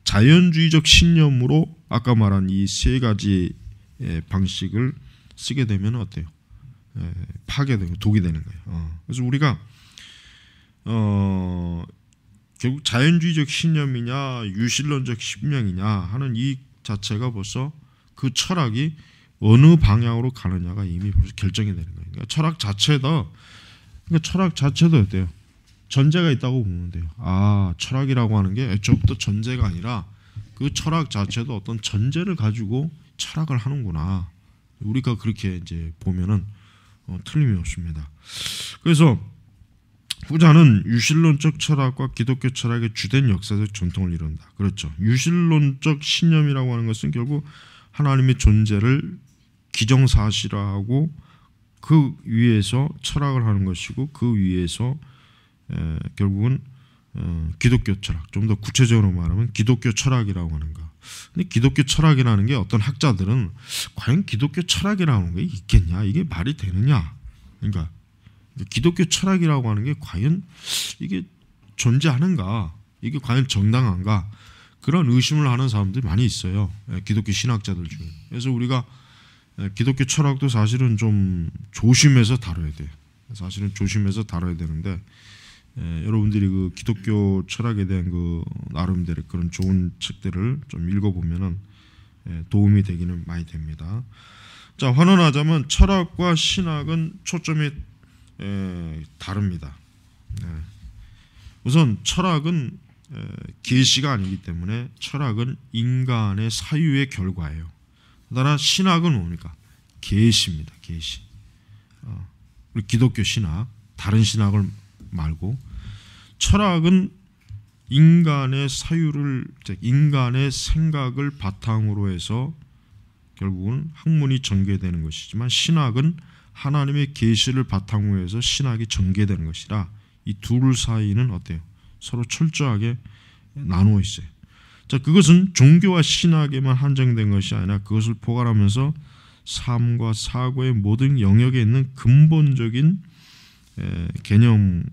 자연주의적 신념으로 아까 말한 이 세 가지 예, 방식을 쓰게 되면 어때요? 예, 파괴되고 독이 되는 거예요. 어. 그래서 우리가 어, 결국 자연주의적 신념이냐 유신론적 신념이냐 하는 이 자체가 벌써 그 철학이 어느 방향으로 가느냐가 이미 벌써 결정이 되는 거예요. 그러니까 철학 자체도 그러니까 철학 자체도 어때요? 전제가 있다고 보면 돼요. 아 철학이라고 하는 게 애초부터 전제가 아니라 그 철학 자체도 어떤 전제를 가지고 철학을 하는구나. 우리가 그렇게 이제 보면은 어, 틀림이 없습니다. 그래서 후자는 유실론적 철학과 기독교 철학의 주된 역사적 전통을 이룬다. 그렇죠. 유실론적 신념이라고 하는 것은 결국 하나님의 존재를 기정사실화하고 그 위에서 철학을 하는 것이고 그 위에서 에, 결국은 어, 기독교 철학 좀 더 구체적으로 말하면 기독교 철학이라고 하는가 근데 기독교 철학이라는 게 어떤 학자들은 과연 기독교 철학이라는 게 있겠냐 이게 말이 되느냐 그러니까 기독교 철학이라고 하는 게 과연 이게 존재하는가 이게 과연 정당한가 그런 의심을 하는 사람들이 많이 있어요 에, 예, 기독교 신학자들 중에 그래서 우리가 에, 예, 기독교 철학도 사실은 좀 조심해서 다뤄야 돼 사실은 조심해서 다뤄야 되는데 에, 예, 여러분들이 그 기독교 철학에 대한 그 나름대로 그런 좋은 책들을 좀 읽어보면은 에, 예, 도움이 되기는 많이 됩니다. 자 환원하자면 철학과 신학은 초점이 에, 예, 다릅니다. 우선 철학은 계시가 아니기 때문에 철학은 인간의 사유의 결과예요. 따라 신학은 뭡니까? 계시입니다. 계시. 개시. 어, 우리 기독교 신학, 다른 신학을 말고 철학은 인간의 사유를 인간의 생각을 바탕으로 해서 결국은 학문이 전개되는 것이지만 신학은 하나님의 계시를 바탕으로 해서 신학이 전개되는 것이라 이 둘 사이는 어때요? 서로 철저하게 나누어 있어요. 자, 그것은 종교와 신학에만 한정된 것이 아니라 그것을 포괄하면서 삶과 사고의 모든 영역에 있는 근본적인 개념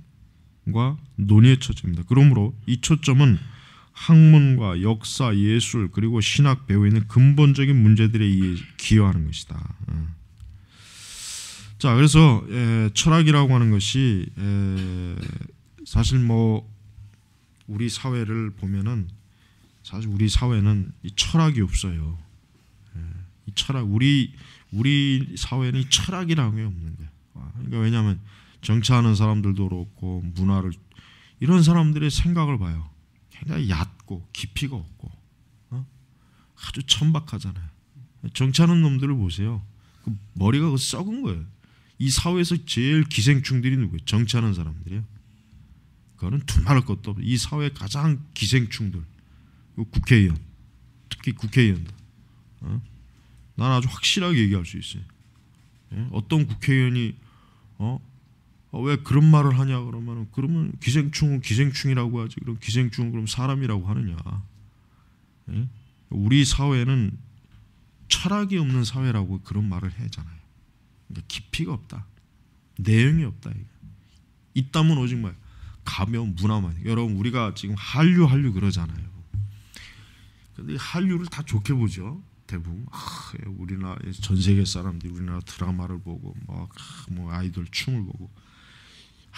과 논의의 처지입니다 그러므로 이 초점은 학문과 역사, 예술 그리고 신학 배우에 있는 근본적인 문제들에 의해 기여하는 것이다. 어. 자, 그래서 에, 철학이라고 하는 것이 에, 사실 뭐 우리 사회를 보면은 사실 우리 사회는 이 철학이 없어요. 에, 이 철학 우리 우리 사회는 철학이라는 게 없는 거예요. 어, 그러니까 왜냐하면 정치하는 사람들도 그렇고 문화를 이런 사람들의 생각을 봐요. 굉장히 얕고 깊이가 없고 어? 아주 천박하잖아요. 정치하는 놈들을 보세요. 그 머리가 그 썩은 거예요. 이 사회에서 제일 기생충들이 누구예요? 정치하는 사람들이요 그거는 두말할 것도 없어요. 이 사회 가장 기생충들 그 국회의원 특히 국회의원들 어? 난 아주 확실하게 얘기할 수 있어요. 예? 어떤 국회의원이 어? 어, 왜 그런 말을 하냐 그러면 그러면 기생충은 기생충이라고 하지 그럼 기생충은 그럼 사람이라고 하느냐? 예? 우리 사회는 철학이 없는 사회라고 그런 말을 해잖아요. 그러니까 깊이가 없다, 내용이 없다. 이게. 있다면 오직 말 가면 문화만. 여러분 우리가 지금 한류 한류 그러잖아요. 근데 한류를 다 좋게 보죠. 대부분 아, 예, 우리나라 전 세계 사람들이 우리나라 드라마를 보고 막 뭐 아, 아이돌 춤을 보고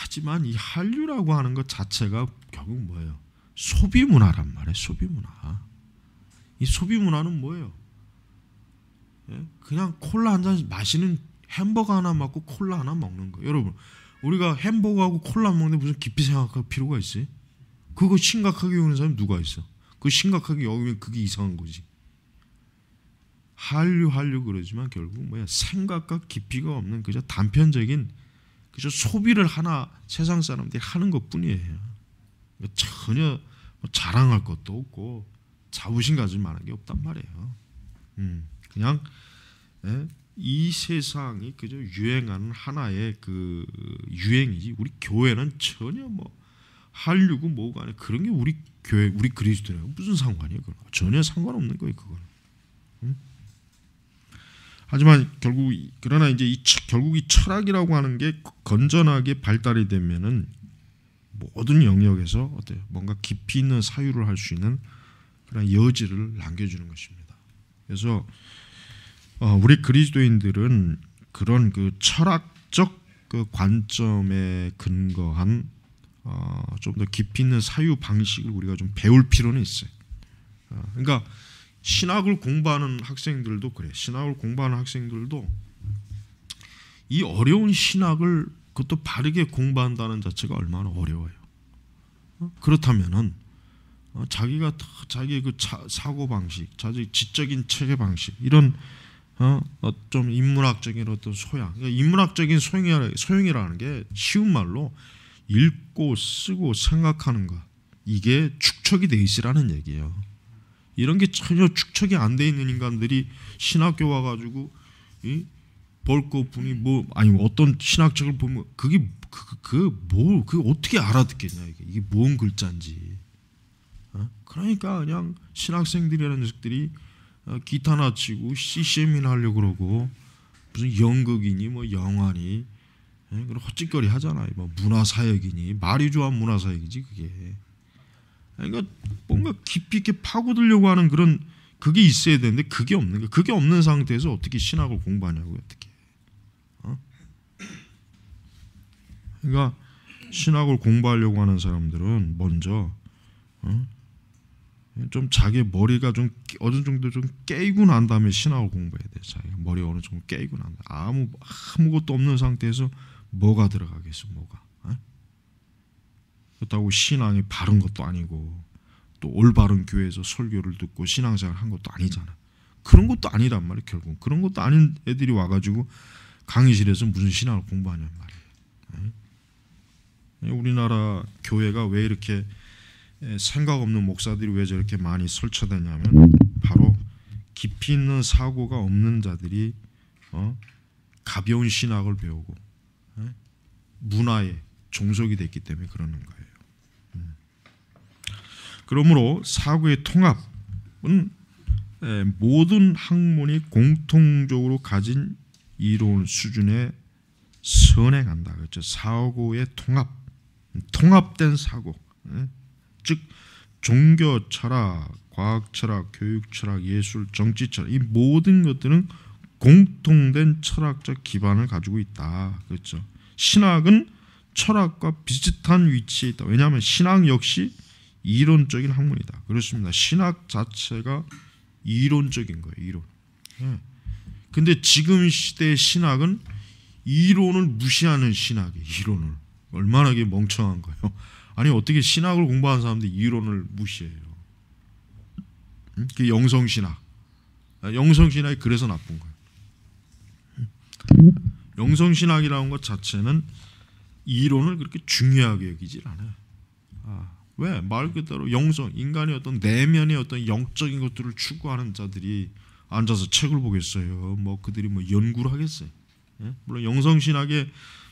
하지만 이 한류라고 하는 것 자체가 결국 뭐예요? 소비 문화란 말이에요. 소비 문화. 이 소비 문화는 뭐예요? 예? 그냥 콜라 한 잔 마시는 햄버거 하나 먹고 콜라 하나 먹는 거. 여러분, 우리가 햄버거하고 콜라 먹는데 무슨 깊이 생각할 필요가 있어요? 그거 심각하게 여기는 사람이 누가 있어? 그 심각하게 여기면 그게 이상한 거지. 한류 한류 그러지만 결국 뭐야 생각과 깊이가 없는 그저 단편적인 그저 소비를 하나 세상 사람들이 하는 것뿐이에요. 전혀 뭐 자랑할 것도 없고 자부심 가질 만한 게 없단 말이에요. 음, 그냥 예? 이 세상이 그저 유행하는 하나의 그 유행이지 우리 교회는 전혀 뭐 한류고 뭐고 안에 그런 게 우리 교회 우리 그리스도랑 무슨 상관이에요? 그거 전혀 상관없는 거예요 그거는. 음? 하지만 결국 그러나 이제 이 결국 이 철학이라고 하는 게 건전하게 발달이 되면은 모든 영역에서 어때요? 뭔가 깊이 있는 사유를 할 수 있는 그런 여지를 남겨주는 것입니다. 그래서 어, 우리 그리스도인들은 그런 그 철학적 그 관점에 근거한 어, 좀 더 깊이 있는 사유 방식을 우리가 좀 배울 필요는 있어요. 어, 그러니까 신학을 공부하는 학생들도 그래. 신학을 공부하는 학생들도 이 어려운 신학을 그것도 바르게 공부한다는 자체가 얼마나 어려워요. 어? 그렇다면은 어, 자기가 자기 그 사고 방식, 자기 지적인 체계 방식 이런 어, 어, 좀 인문학적인 어떤 소양, 그러니까 인문학적인 소용이 소용이라는 게 쉬운 말로 읽고 쓰고 생각하는 것 이게 축척이 돼있라는 얘기예요. 이런 게 전혀 축척이 안 돼 있는 인간들이 신학교 와가지고 이 볼거 분이 뭐 아니 어떤 신학책을 보면 그게 그뭐그 그, 그, 그, 그 어떻게 알아듣겠냐 이게 이게 뭔 글자인지 어? 그러니까 그냥 신학생들이라는 녀석들이 어, 기타나 치고 CCM이나 하려고 그러고 무슨 연극이니 뭐 영화니 예, 그런 헛짓거리 하잖아요. 뭐 문화사역이니 말이 좋아 문화사역이지 그게. 그러니까 뭔가 깊이 있게 파고들려고 하는 그런 그게 있어야 되는데 그게 없는 거 그게 없는 상태에서 어떻게 신학을 공부하냐고요. 어떻게. 어? 그러니까 신학을 공부하려고 하는 사람들은 먼저 어? 좀 자기 머리가 좀 어느 정도 좀 깨이고 난 다음에 신학을 공부해야 돼. 요 자기 머리 어느 정도 깨이고 난 다음에 아무 아무것도 없는 상태에서 뭐가 들어가겠어, 뭐가. 그렇다고 신앙이 바른 것도 아니고 또 올바른 교회에서 설교를 듣고 신앙생활 한 것도 아니잖아. 그런 것도 아니란 말이야 결국. 그런 것도 아닌 애들이 와가지고 강의실에서 무슨 신앙을 공부하냔 말이에 우리나라 교회가 왜 이렇게 생각 없는 목사들이 왜 저렇게 많이 설쳐되냐면 바로 깊이 있는 사고가 없는 자들이 어? 가벼운 신학을 배우고 문화에 종속이 됐기 때문에 그러는 거예요. 그러므로 사고의 통합은 모든 학문이 공통적으로 가진 이론 수준에 선행한다. 그렇죠. 사고의 통합, 통합된 사고, 즉 종교 철학, 과학 철학, 교육 철학, 예술, 정치 철학 이 모든 것들은 공통된 철학적 기반을 가지고 있다. 그렇죠. 신학은 철학과 비슷한 위치에 있다. 왜냐하면 신학 역시 이론적인 학문이다. 그렇습니다. 신학 자체가 이론적인 거예요. 이론. 예. 근데 지금 시대의 신학은 이론을 무시하는 신학이 이론을 얼마나 멍청한 거예요. 아니 어떻게 신학을 공부하는 사람들이 이론을 무시해요? 그 영성 신학. 영성 신학이 그래서 나쁜 거예요. 영성 신학이라는 것 자체는 이론을 그렇게 중요하게 여기질 않아요. 왜? 말 그대로 영성, 인간의 어떤 내면의 어떤 영적인 것들을 추구하는 자들이 앉아서 책을 보겠어요. 뭐 그들이 뭐 연구를 하겠어요. 예? 물론 영성신학의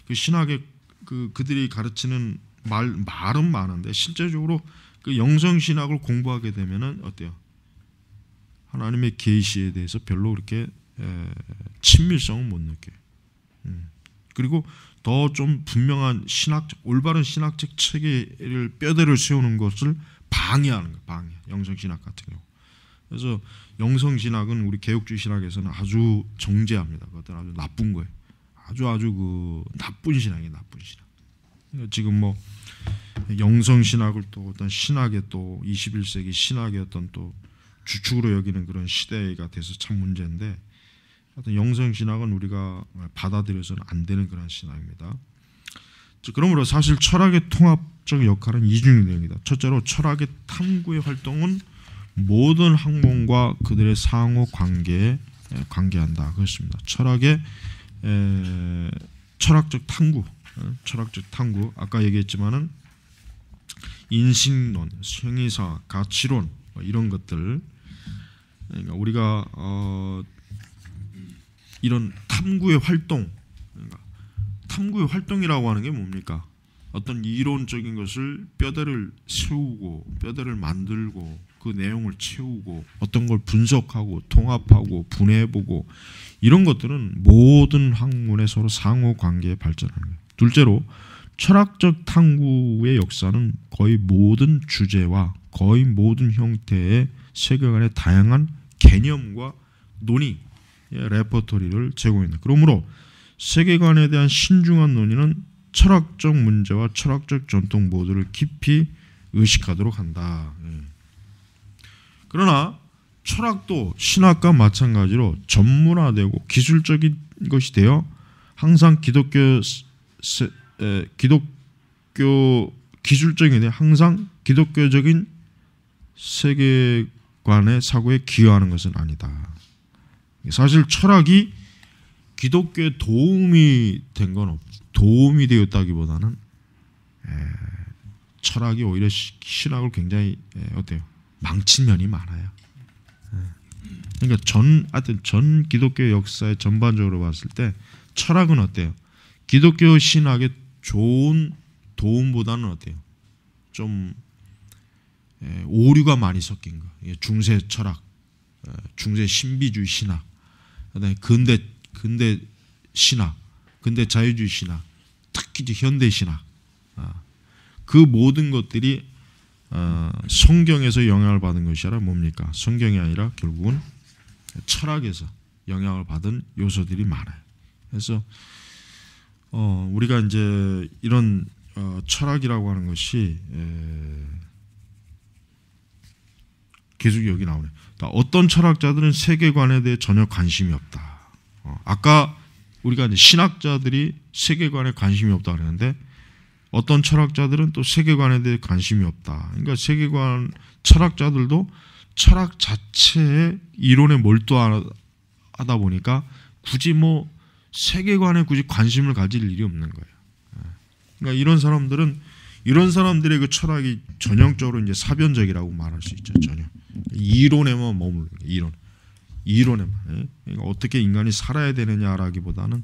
그 신학의 그 그들이 가르치는 말 말은 많은데 실제적으로 그 영성신학을 공부하게 되면은 어때요? 하나님의 계시에 대해서 별로 그렇게 에, 친밀성은 못 느껴요. 음. 그리고 더좀 분명한 신학적 올바른 신학적 체계를 뼈대를 세우는 것을 방해하는 거 방해 영성 신학 같은 경우 그래서 영성 신학은 우리 개혁주의 신학에서는 아주 정죄합니다 그것들 아주 나쁜 거예요 아주 아주 그 나쁜 신학이 나쁜 신학 그러니까 지금 뭐 영성 신학을 또 어떤 신학의 또 21세기 신학의 어떤 또 주축으로 여기는 그런 시대가 돼서 참 문제인데 어떤 영성 신학은 우리가 받아들여서는 안 되는 그런 신학입니다. 그러므로 사실 철학의 통합적 역할은 이중인입니다. 첫째로 철학의 탐구의 활동은 모든 학문과 그들의 상호 관계에 관계한다. 그렇습니다. 철학의 에, 철학적 탐구, 어, 철학적 탐구. 아까 얘기했지만은 인식론, 생의사, 가치론 뭐 이런 것들. 그러니까 우리가 어, 이런 탐구의 활동, 탐구의 활동이라고 하는 게 뭡니까? 어떤 이론적인 것을 뼈대를 세우고 뼈대를 만들고 그 내용을 채우고 어떤 걸 분석하고 통합하고 분해해보고 이런 것들은 모든 학문의 서로 상호 관계에 발전하는 거예요. 둘째로 철학적 탐구의 역사는 거의 모든 주제와 거의 모든 형태의 세계관의 다양한 개념과 논의 예, 레퍼토리를 제공했다. 그러므로 세계관에 대한 신중한 논의는 철학적 문제와 철학적 전통 모두를 깊이 의식하도록 한다. 예. 그러나 철학도 신학과 마찬가지로 전문화되고 기술적인 것이 되어 항상 기독교 기독교 기술적인 항상 기독교적인 세계관의 사고에 기여하는 것은 아니다. 예, 사실 철학이 기독교에 도움이 된 건 없, 도움이 되었다기보다는 에, 예, 철학이 오히려 신학을 굉장히 에, 예, 어때요? 망친 면이 많아요. 에. 그러니까 전, 하여튼 전 기독교 역사에 전반적으로 봤을 때 철학은 어때요? 기독교 신학의 좋은 도움보다는 어때요? 좀 오류가 많이 섞인 거. 중세 철학, 어, 중세 신비주의 신학. 그 근대 근대 신학, 근대 자유주의 신학, 특히 현대 신학 아, 그 모든 것들이 어, 성경에서 영향을 받은 것이 아니라 뭡니까? 성경이 아니라 결국은 철학에서 영향을 받은 요소들이 많아요. 그래서 어, 우리가 이제 이런 어, 철학이라고 하는 것이 계속 여기 나오네. 어떤 철학자들은 세계관에 대해 전혀 관심이 없다. 어, 아까 우리가 신학자들이 세계관에 관심이 없다 그랬는데 어떤 철학자들은 또 세계관에 대해 관심이 없다. 그러니까 세계관 철학자들도 철학 자체의 이론에 몰두하다 보니까 굳이 뭐 세계관에 굳이 관심을 가질 일이 없는 거예요. 예. 그러니까 이런 사람들은 이런 사람들의 그 철학이 전형적으로 이제 사변적이라고 말할 수 있죠. 전혀. 이론에만 머물르 이론. 이론에만. 예? 그러니까 어떻게 인간이 살아야 되느냐라기보다는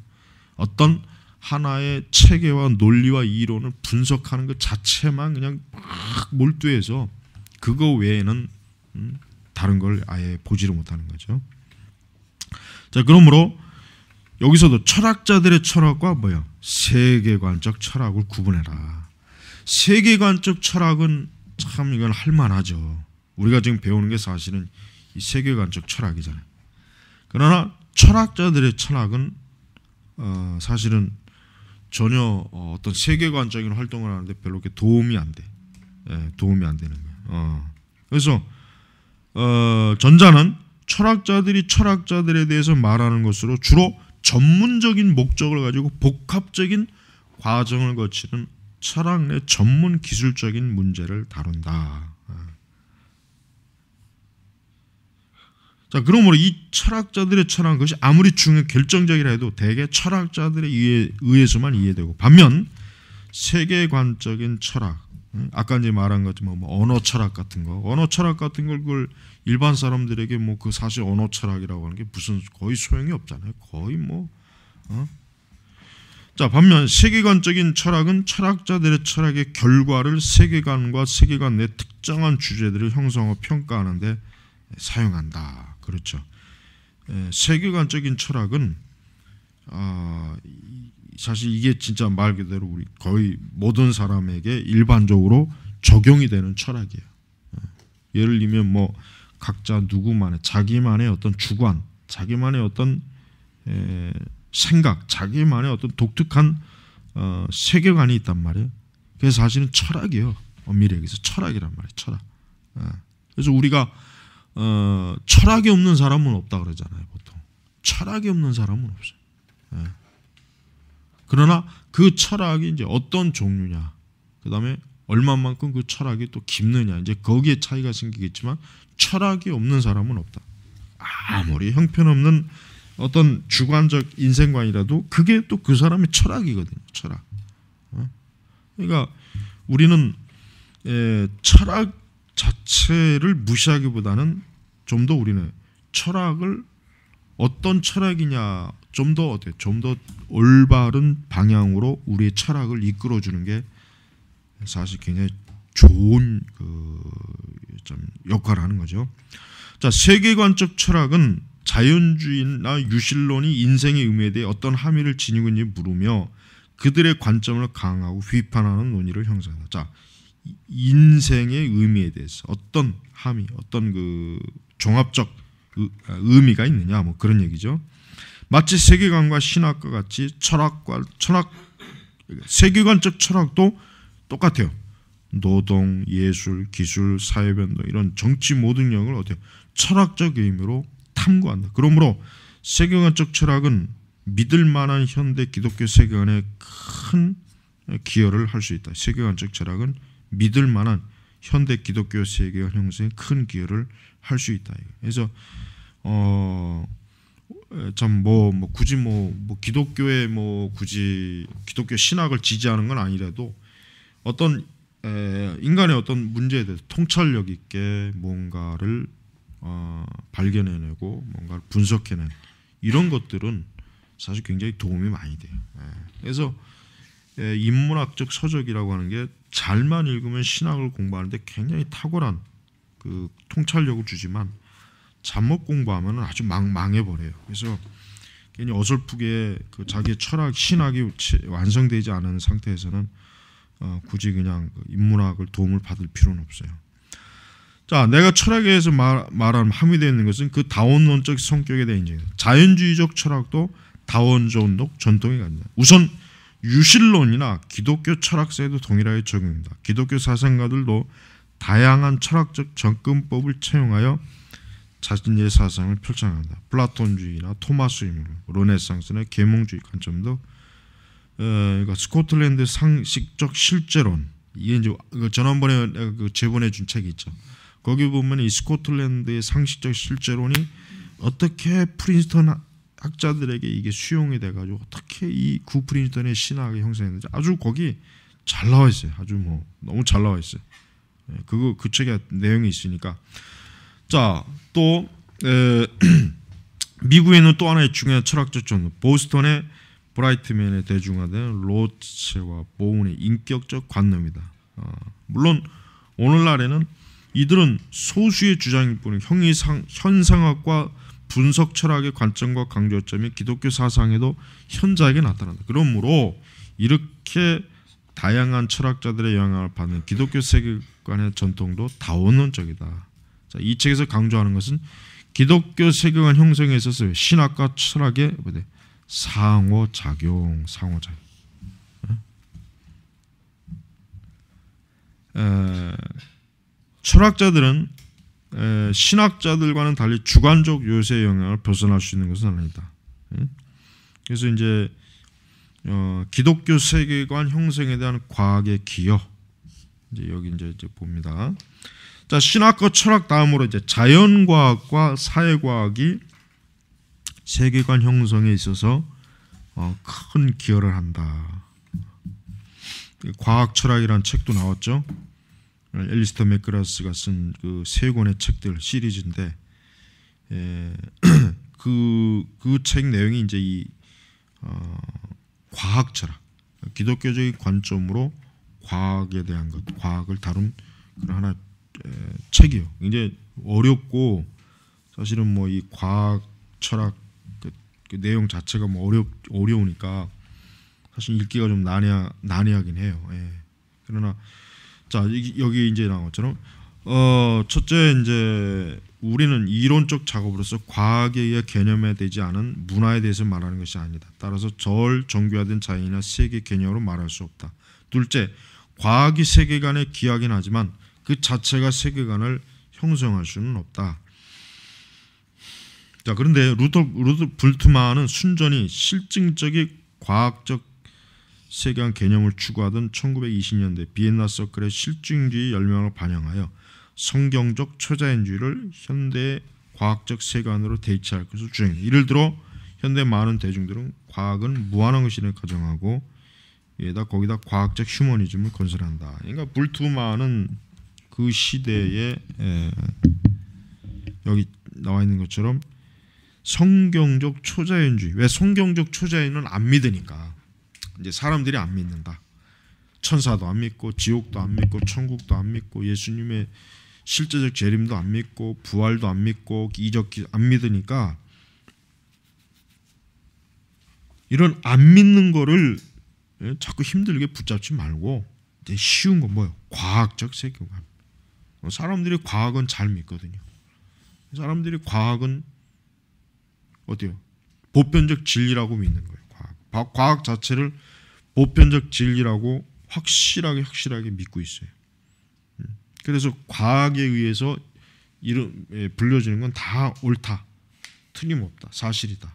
어떤 하나의 체계와 논리와 이론을 분석하는 것 자체만 그냥 막 몰두해서 그거 외에는 음, 다른 걸 아예 보지를 못하는 거죠. 자, 그러므로 여기서도 철학자들의 철학과 뭐야? 세계관적 철학을 구분해라. 세계관적 철학은 참 이건 할만하죠. 우리가 지금 배우는 게 사실은 이 세계관적 철학이잖아요. 그러나 철학자들의 철학은 어, 사실은 전혀 어, 어떤 세계관적인 활동을 하는데 별로 이렇게 도움이 안 돼. 예, 도움이 안 되는 거예요. 어. 그래서 어, 전자는 철학자들이 철학자들에 대해서 말하는 것으로 주로 전문적인 목적을 가지고 복합적인 과정을 거치는 철학 내 전문 기술적인 문제를 다룬다. 자, 그러므로 이 철학자들의 철학 것이 아무리 중요 결정적이라 해도 대개 철학자들에 의해서만 이해되고 반면 세계관적인 철학, 아까 이제 말한 것처럼 뭐, 뭐 언어 철학 같은 거, 언어 철학 같은 걸 그걸 일반 사람들에게 뭐 그 사실 언어 철학이라고 하는 게 무슨 거의 소용이 없잖아요. 거의 뭐 어? 자, 반면 세계관적인 철학은 철학자들의 철학의 결과를 세계관과 세계관 내 특정한 주제들을 형성하고 평가하는데 사용한다. 그렇죠. 세계관적인 철학은 어, 사실 이게 진짜 말 그대로 우리 거의 모든 사람에게 일반적으로 적용이 되는 철학이에요. 예를 들면 뭐 각자 누구만의 자기만의 어떤 주관, 자기만의 어떤 에, 생각, 자기만의 어떤 독특한 어, 세계관이 있단 말이에요. 어, 그래서 사실은 철학이요. 엄밀히 얘기해서 철학이란 말이에요. 철학. 에. 그래서 우리가 어, 철학이 없는 사람은 없다 그러잖아요 보통 철학이 없는 사람은 없어요. 예. 그러나 그 철학이 이제 어떤 종류냐, 그 다음에 얼마만큼 그 철학이 또 깊느냐, 이제 거기에 차이가 생기겠지만 철학이 없는 사람은 없다. 아무리 형편없는 어떤 주관적 인생관이라도 그게 또 그 사람의 철학이거든요. 철학. 어? 그러니까 우리는 예, 철학 자체를 무시하기보다는 좀 더 우리는 철학을 어떤 철학이냐 좀 더 어때 좀 더 올바른 방향으로 우리의 철학을 이끌어 주는 게 사실 굉장히 좋은 그좀 역할을 하는 거죠. 자 세계관적 철학은 자연주의나 유실론이 인생의 의미에 대해 어떤 함의를 지니고 있는지 물으며 그들의 관점을 강하고 비판하는 논의를 형성한다. 자 인생의 의미에 대해서 어떤 함이 어떤 그 종합적 아, 의미가 있느냐 뭐 그런 얘기죠. 마치 세계관과 신학과 같이 철학과 철학 세계관적 철학도 똑같아요. 노동, 예술, 기술, 사회 변동 이런 정치 모든 영역을 어때요? 철학적 의미로 탐구한다. 그러므로 세계관적 철학은 믿을 만한 현대 기독교 세계관에 큰 기여를 할 수 있다. 세계관적 철학은 믿을 만한 현대 기독교 세계 형성에 큰 기여를 할 수 있다. 그래서 어, 참뭐 뭐 굳이 뭐, 뭐 기독교의 뭐 굳이 기독교 신학을 지지하는 건 아니라도 어떤 에, 인간의 어떤 문제에 대해서 통찰력 있게 뭔가를 어, 발견해내고 뭔가를 분석해낸 이런 것들은 사실 굉장히 도움이 많이 돼요. 에. 예. 그래서 에, 인문학적 서적이라고 하는 게 잘만 읽으면 신학을 공부하는데 굉장히 탁월한 그 통찰력을 주지만 잘못 공부하면 아주 망, 망해버려요. 그래서 괜히 어설프게 그자기 철학, 신학이 완성되지 않은 상태에서는 어, 굳이 그냥 그 인문학을 도움을 받을 필요는 없어요. 자, 내가 철학에 서 말, 말한 함의되어 있는 것은 그 다원론적 성격에 대한 인정이에요. 자연주의적 철학도 다원적 전통이 간다. 우선 유실론이나 기독교 철학사에도 동일하게 적용입니다. 기독교 사상가들도 다양한 철학적 접근법을 채용하여 자신의 사상을 표창한다. 플라톤주의나 토마스 이므 르네상스나 계몽주의 관점도 어, 그러니까 스코틀랜드 상식적 실제론 이게 이제 전원번에 그 제본해 그 준 책이 있죠. 거기 보면 이 스코틀랜드의 상식적 실제론이 어떻게 프린스턴 학자들에게 이게 수용이 돼가지고 어떻게 이 구프린스턴의 신학이 형성했는지 아주 거기 잘 나와 있어요. 아주 뭐 너무 잘 나와 있어요. 예, 그거 그 책에 내용이 있으니까 자 또 미국에 는또 하나의 중요한 철학적 존 보스턴의 브라이트맨에 대중화된 로체와 보운의 인격적 관념이다. 어, 물론 오늘날에는 이들은 소수의 주장일 뿐 형이상 현상학과 분석 철학의 관점과 강조점이 기독교 사상에도 현저하게 나타난다. 그러므로 이렇게 다양한 철학자들의 영향을 받는 기독교 세계관의 전통도 다원론적이다. 자, 이 책에서 강조하는 것은 기독교 세계관 형성에 있어서 신학과 철학의 상호작용, 상호작용. 에, 철학자들은 신학자들과는 달리 주관적 요새의 영향을 벗어날 수 있는 것은 아니다. 예? 그래서 이제 어, 기독교 세계관 형성에 대한 과학의 기여 이제 여기 이제, 이제 봅니다. 자 신학과 철학 다음으로 이제 자연과학과 사회과학이 세계관 형성에 있어서 어, 큰 기여를 한다. 그 과학 철학이란 책도 나왔죠. 어, 엘리스터 맥그라스가 쓴 그 세 권의 책들 시리즈인데 예, 그그 책 내용이 이제 이 어, 과학 철학 기독교적인 관점으로 과학에 대한 것, 과학을 다룬 그런 하나 에, 책이요. 굉제 어렵고 사실은 뭐 이 과학 철학 그, 그 내용 자체가 뭐 어렵 어려우니까 사실 읽기가 좀 난해 난해하긴 해요. 예. 그러나 자 여기 이제 나온 것처럼 어 첫째 이제 우리는 이론적 작업으로서 과학에 의해 개념에 되지 않은 문화에 대해서 말하는 것이 아니다. 따라서 절 정교화된 자연이나 세계 개념으로 말할 수 없다. 둘째, 과학이 세계관의 기하긴 하지만 그 자체가 세계관을 형성할 수는 없다. 자 그런데 루터 루트 불트만은 순전히 실증적인 과학적 세계관 개념을 추구하던 1920년대 비엔나 서클의 실증주의 열명을 반영하여 성경적 초자연주의를 현대 과학적 세관으로 대체할 것을 주장. 이를 들어 현대 많은 대중들은 과학은 무한한 것이라 가정하고 에다 거기다 과학적 휴머니즘을 건설한다. 그러니까 불투만은 그 시대에 에, 여기 나와 있는 것처럼 성경적 초자연주의. 왜 성경적 초자연은 안 믿으니까. 이제 사람들이 안 믿는다. 천사도 안 믿고 지옥도 안 믿고 천국도 안 믿고 예수님의 실제적 재림도 안 믿고 부활도 안 믿고 이적기 안 믿으니까 이런 안 믿는 거를 예, 자꾸 힘들게 붙잡지 말고 쉬운 건 뭐예요? 과학적 세계관. 사람들이 과학은 잘 믿거든요. 사람들이 과학은 어때요? 보편적 진리라고 믿는 거예요. 과학, 과학 자체를 보편적 진리라고 확실하게 확실하게 믿고 있어요. 음. 그래서 과학에 의해서 이름 예, 불려지는 건 다 옳다, 틀림없다, 사실이다.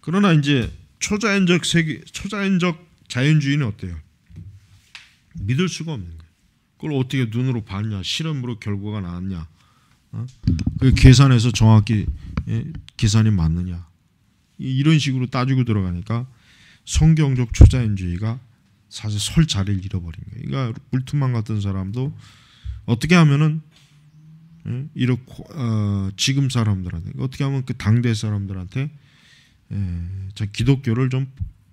그러나 이제 초자연적 세계, 초자연적 자연주의는 어때요? 믿을 수가 없는 거예요. 그걸 어떻게 눈으로 봤냐, 실험으로 결과가 나왔냐, 어? 그 계산해서 정확히 예, 계산이 맞느냐 이런 식으로 따지고 들어가니까 성경적 초자연주의가 사실 설 자리를 잃어버린 거예요. 그러니까 울트만 같은 사람도 어떻게 하면은 예, 이렇게 어, 지금 사람들한테 어떻게 하면 그 당대 사람들한테 에, 예, 자 기독교를 좀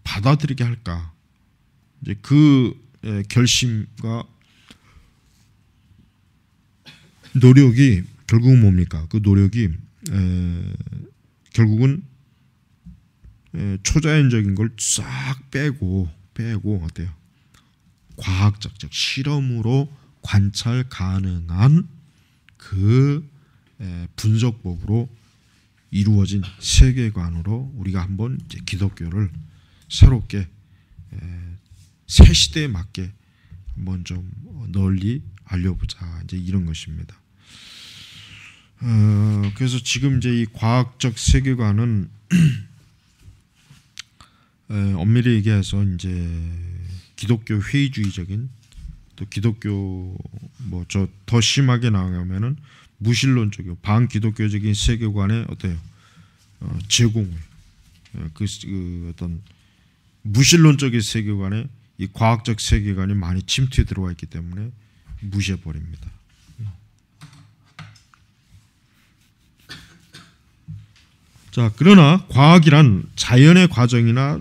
받아들이게 할까 이제 그 에, 예, 결심과 노력이 결국은 뭡니까 그 노력이 에, 결국은 초자연적인 걸 싹 빼고 빼고 어때요? 과학적 즉 실험으로 관찰 가능한 그 분석법으로 이루어진 세계관으로 우리가 한번 이제 기독교를 새롭게 새 시대에 맞게 한번 좀 널리 알려보자 이제 이런 것입니다. 어, 그래서 지금 이제 이 과학적 세계관은 에, 엄밀히 얘기해서 이제 기독교 회의주의적인 또 기독교 뭐 저 더 심하게 나가면은 무신론적이고 반기독교적인 세계관의 어때요 어, 제공을 예, 그, 그 어떤 무신론적인 세계관에 이 과학적 세계관이 많이 침투해 들어와 있기 때문에 무시해 버립니다. 자, 그러나 과학이란 자연의 과정이나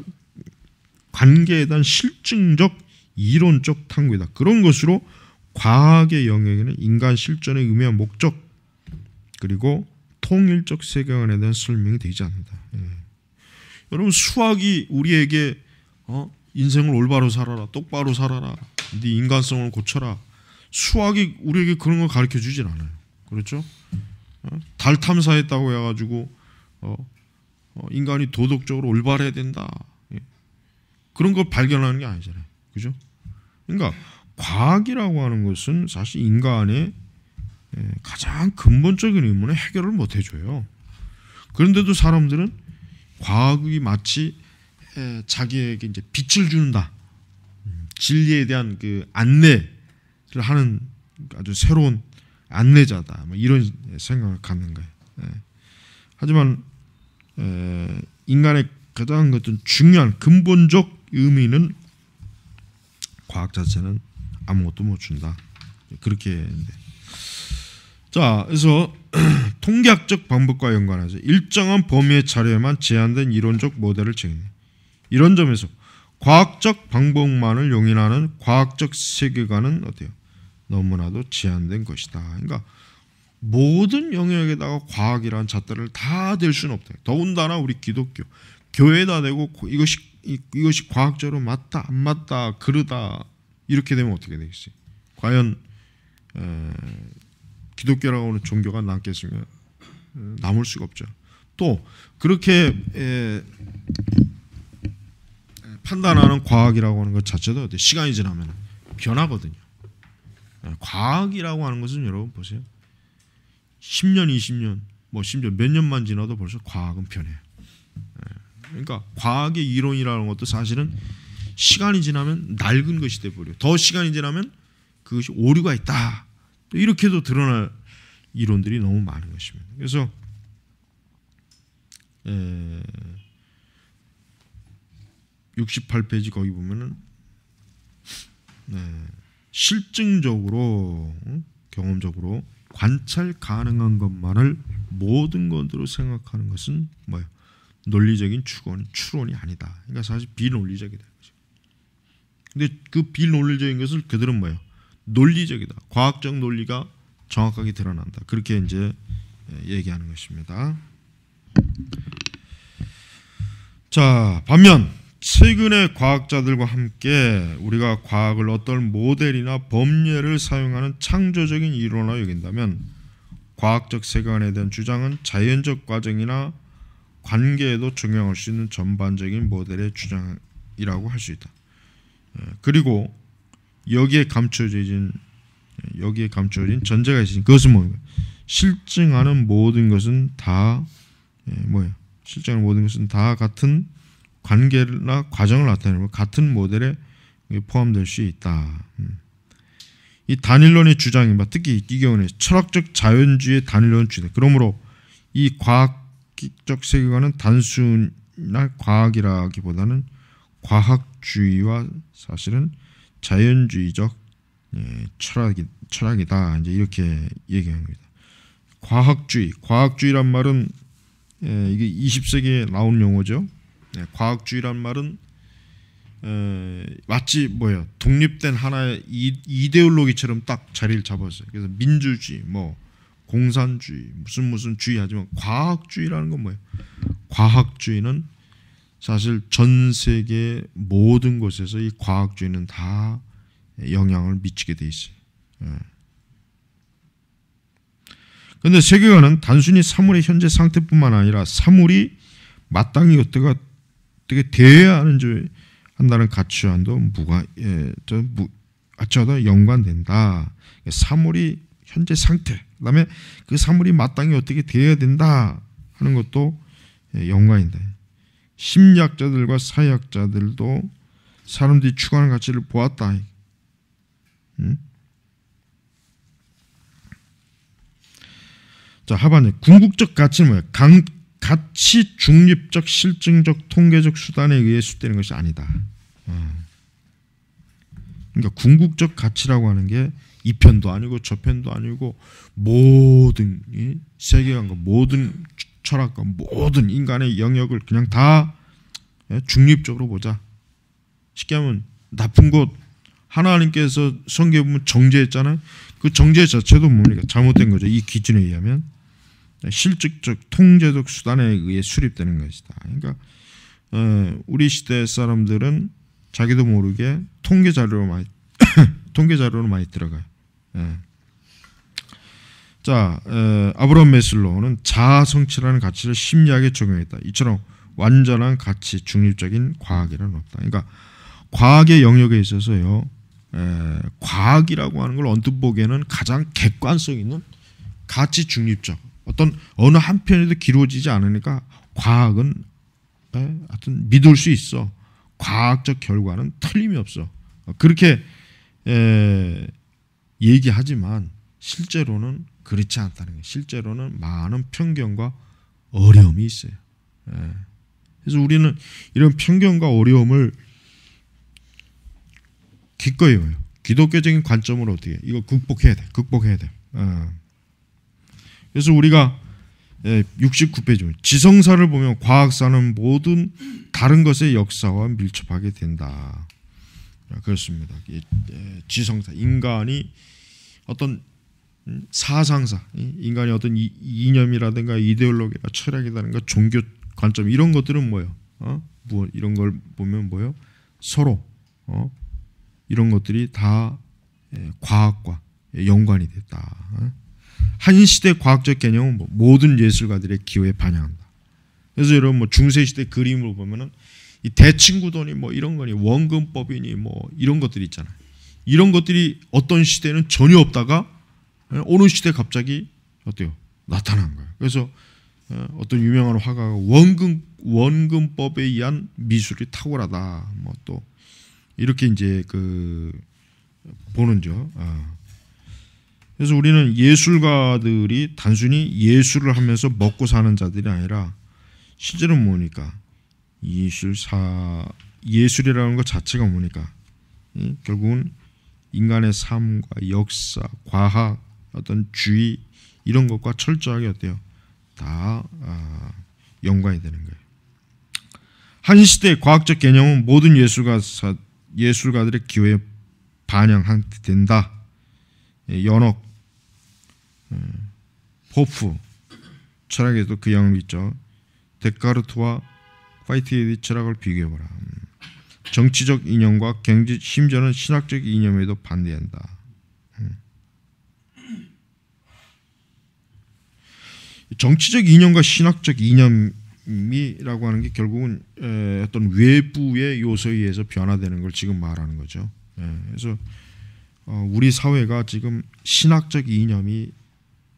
관계에 대한 실증적 이론적 탐구이다. 그런 것으로 과학의 영역에는 인간 실존의 의미와 목적 그리고 통일적 세계관에 대한 설명이 되지 않는다. 예. 여러분 수학이 우리에게 어? 인생을 올바로 살아라, 똑바로 살아라, 네 인간성을 고쳐라. 수학이 우리에게 그런 걸 가르쳐 주진 않아요. 그렇죠? 어? 달 탐사했다고 해가지고 어, 어? 인간이 도덕적으로 올바래야 된다. 그런 걸 발견하는 게 아니잖아요. 그죠? 그러니까 과학이라고 하는 것은 사실 인간의 예, 가장 근본적인 의문의 해결을 못 해줘요. 그런데도 사람들은 과학이 마치 예, 자기에게 이제 빛을 주는다. 음, 진리에 대한 그 안내를 하는 아주 새로운 안내자다. 뭐 이런 생각을 갖는 거예요. 예. 하지만 에, 예, 인간의 가장 어떤 중요한 근본적 의미는 과학 자체는 아무것도 못 준다. 그렇게 자 그래서 통계학적 방법과 연관하죠. 일정한 범위의 자료에만 제한된 이론적 모델을 제공해. 이런 점에서 과학적 방법만을 용인하는 과학적 세계관은 어때요? 너무나도 제한된 것이다. 그러니까 모든 영역에다가 과학이란 잣대를 다 댈 수는 없다. 더군다나 우리 기독교 교회에다 대고 이것이 이것이 과학적으로 맞다 안 맞다 그르다 이렇게 되면 어떻게 되겠지? 과연 에, 기독교라고 하는 종교가 남겠으면 남을 수가 없죠. 또 그렇게 에, 판단하는 과학이라고 하는 것 자체도 시간이 지나면 변하거든요. 과학이라고 하는 것은 여러분 보세요. 10년, 20년, 뭐 심지어 몇 년만 지나도 벌써 과학은 변해요. 그러니까 과학의 이론이라는 것도 사실은 시간이 지나면 낡은 것이 돼 버려. 더 시간이 지나면 그것이 오류가 있다. 또 이렇게도 드러날 이론들이 너무 많은 것입니다. 그래서 에 68페이지 거기 보면은 네, 실증적으로 경험적으로 관찰 가능한 것만을 모든 것으로 생각하는 것은 뭐예요? 논리적인 추론, 추론이 아니다. 그러니까 사실 비논리적이다. 근데 그 비논리적인 것을 그들은 뭐예요? 논리적이다. 과학적 논리가 정확하게 드러난다. 그렇게 이제 예, 얘기하는 것입니다. 자, 반면 최근의 과학자들과 함께 우리가 과학을 어떤 모델이나 범례를 사용하는 창조적인 이론으로 여긴다면 과학적 세관에 대한 주장은 자연적 과정이나 관계에도 적용할 수 있는 전반적인 모델의 주장이라고 할 수 있다. 예, 그리고 여기에 감춰진 예, 여기에 감춰진 전제가 있으니 그것은 뭐예요? 실증하는 모든 것은 다 예, 뭐예요? 실증하는 모든 것은 다 같은 관계나 과정을 나타내고 같은 모델에 포함될 수 있다. 음. 이 단일론의 주장이 특히 이 경우는 철학적 자연주의 단일론 주장. 그러므로 이 과학 상식적 세계관은 단순한 과학이라기보다는 과학주의와 사실은 자연주의적 예, 철학이, 철학이다. 이제 이렇게 얘기합니다. 과학주의, 과학주의란 말은 예, 이게 20세기에 나온 용어죠. 예, 과학주의란 말은 어, 마치 뭐야 독립된 하나의 이, 데올로기처럼딱 자리를 잡았어요. 그래서 민주주의, 뭐 공산주의, 무슨 무슨 주의 하지만 과학주의라는 건 뭐예요? 과학주의는 사실 전 세계 모든 곳에서 이 과학주의는 다 영향을 미치게 돼 있어요. 그런데 예. 세계관은 단순히 사물의 현재 상태뿐만 아니라 사물이 마땅히 어떻게 어떻게 대해야 하는지 한다는 가치와도 무가 예, 저 무, 아차도 연관된다. 그러니까 사물이 현재 상태, 그다음에 그 사물이 마땅히 어떻게 되어야 된다 하는 것도 예, 연관인데 심리학자들과 사회학자들도 사람들이 추구하는 가치를 보았다. 음? 자 하반에 궁극적 가치는 뭐야? 강, 가치 중립적 실증적 통계적 수단에 의해 수되는 것이 아니다. 어. 그러니까 궁극적 가치라고 하는 게이 편도 아니고 저 편도 아니고 모든 세계관과 모든 철학과 모든 인간의 영역을 그냥 다 예, 중립적으로 보자. 쉽게 하면 나쁜 곳 하나님께서 성경에 보면 정죄했잖아요. 그 정죄 자체도 뭡니까 잘못된 거죠. 이 기준에 의하면 예, 실질적 통제적 수단에 의해 수립되는 것이다. 그러니까 어, 우리 시대 사람들은 자기도 모르게 통계 자료로 많이 통계 자료로 많이 들어가요. 음. 자 아브라함 메슬로는 자아 성취라는 가치를 심리학에 적용했다. 이처럼 완전한 가치 중립적인 과학이란 없다. 그러니까 과학의 영역에 있어서요. 에, 과학이라고 하는 걸 언뜻 보기에는 가장 객관성 있는 가치 중립적 어떤 어느 한편에도 기루어지지 않으니까 과학은 에, 하여튼 믿을 수 있어 과학적 결과는 틀림이 없어 그렇게 에, 얘기하지만 실제로는 그렇지 않다는 거예요. 실제로는 많은 편견과 어려움이 있어요. 예. 그래서 우리는 이런 편견과 어려움을 기꺼이 와요. 기독교적인 관점으로 어떻게 이거 극복해야 돼. 극복해야 돼. 예. 그래서 우리가 69페이지 예, 지성사를 보면 과학사는 모든 다른 것의 역사와 밀접하게 된다. 그렇습니다. 예, 지성사 인간이 어떤 음, 사상사, 인간의 어떤 이념이라든가 이데올로기가 철학이라든가 종교 관점 이런 것들은 뭐예요? 어? 뭐 이런 걸 보면 뭐예요? 서로 어? 이런 것들이 다 예, 과학과 연관이 됐다. 어? 한 시대 과학적 개념은 뭐 모든 예술가들의 기호에 반영한다. 그래서 여러분 뭐 중세 시대 그림으로 보면은 이 대칭구도니 뭐 이런 거니 원근법이니 뭐 이런 것들이 있잖아요. 이런 것들이 어떤 시대는 전혀 없다가 어느 예, 시대 갑자기 어때요? 나타난 거예요. 그래서 어, 어떤 유명한 화가가 원금 원금법에 의한 미술이 탁월하다. 뭐 또 이렇게 이제 그 보는 죠. 아. 그래서 우리는 예술가들이 단순히 예술을 하면서 먹고 사는 자들이 아니라 실제로 뭐니까 예술사 예술이라는 것 자체가 뭐니까 결국은 인간의 삶과 역사, 과학, 어떤 주의 이런 것과 철저하게 어때요? 다 아, 연관이 되는 거예요. 한 시대의 과학적 개념은 모든 예술가 예술가들의 기회에 반영된다. 예, 연옥, 호프, 음, 철학에도 그영역 있죠. 데카르트와 화이트헤드 철학을 비교해보라. 음. 정치적 이념과 경제 심지어는 신학적 이념에도 반대한다. 음. 정치적 이념과 신학적 이념이라고 하는 게 결국은 어떤 외부의 요소에 의해서 변화되는 걸 지금 말하는 거죠. 예, 그래서 어, 우리 사회가 지금 신학적 이념이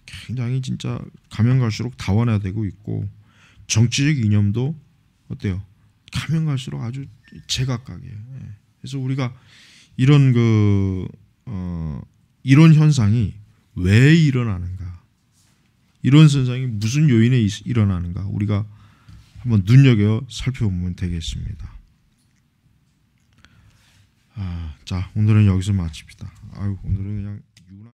굉장히 진짜 가면 갈수록 다원화되고 있고 정치적 이념도 어때요? 가면 갈수록 아주 제각각이에요. 예. 그래서 우리가 이런 그 어, 이런 현상이 왜 일어나는가? 이런 현상이 무슨 요인에 일어나는가? 우리가 한번 눈여겨 살펴보면 되겠습니다. 아, 자, 오늘은 여기서 마칩시다. 아유, 오늘은 그냥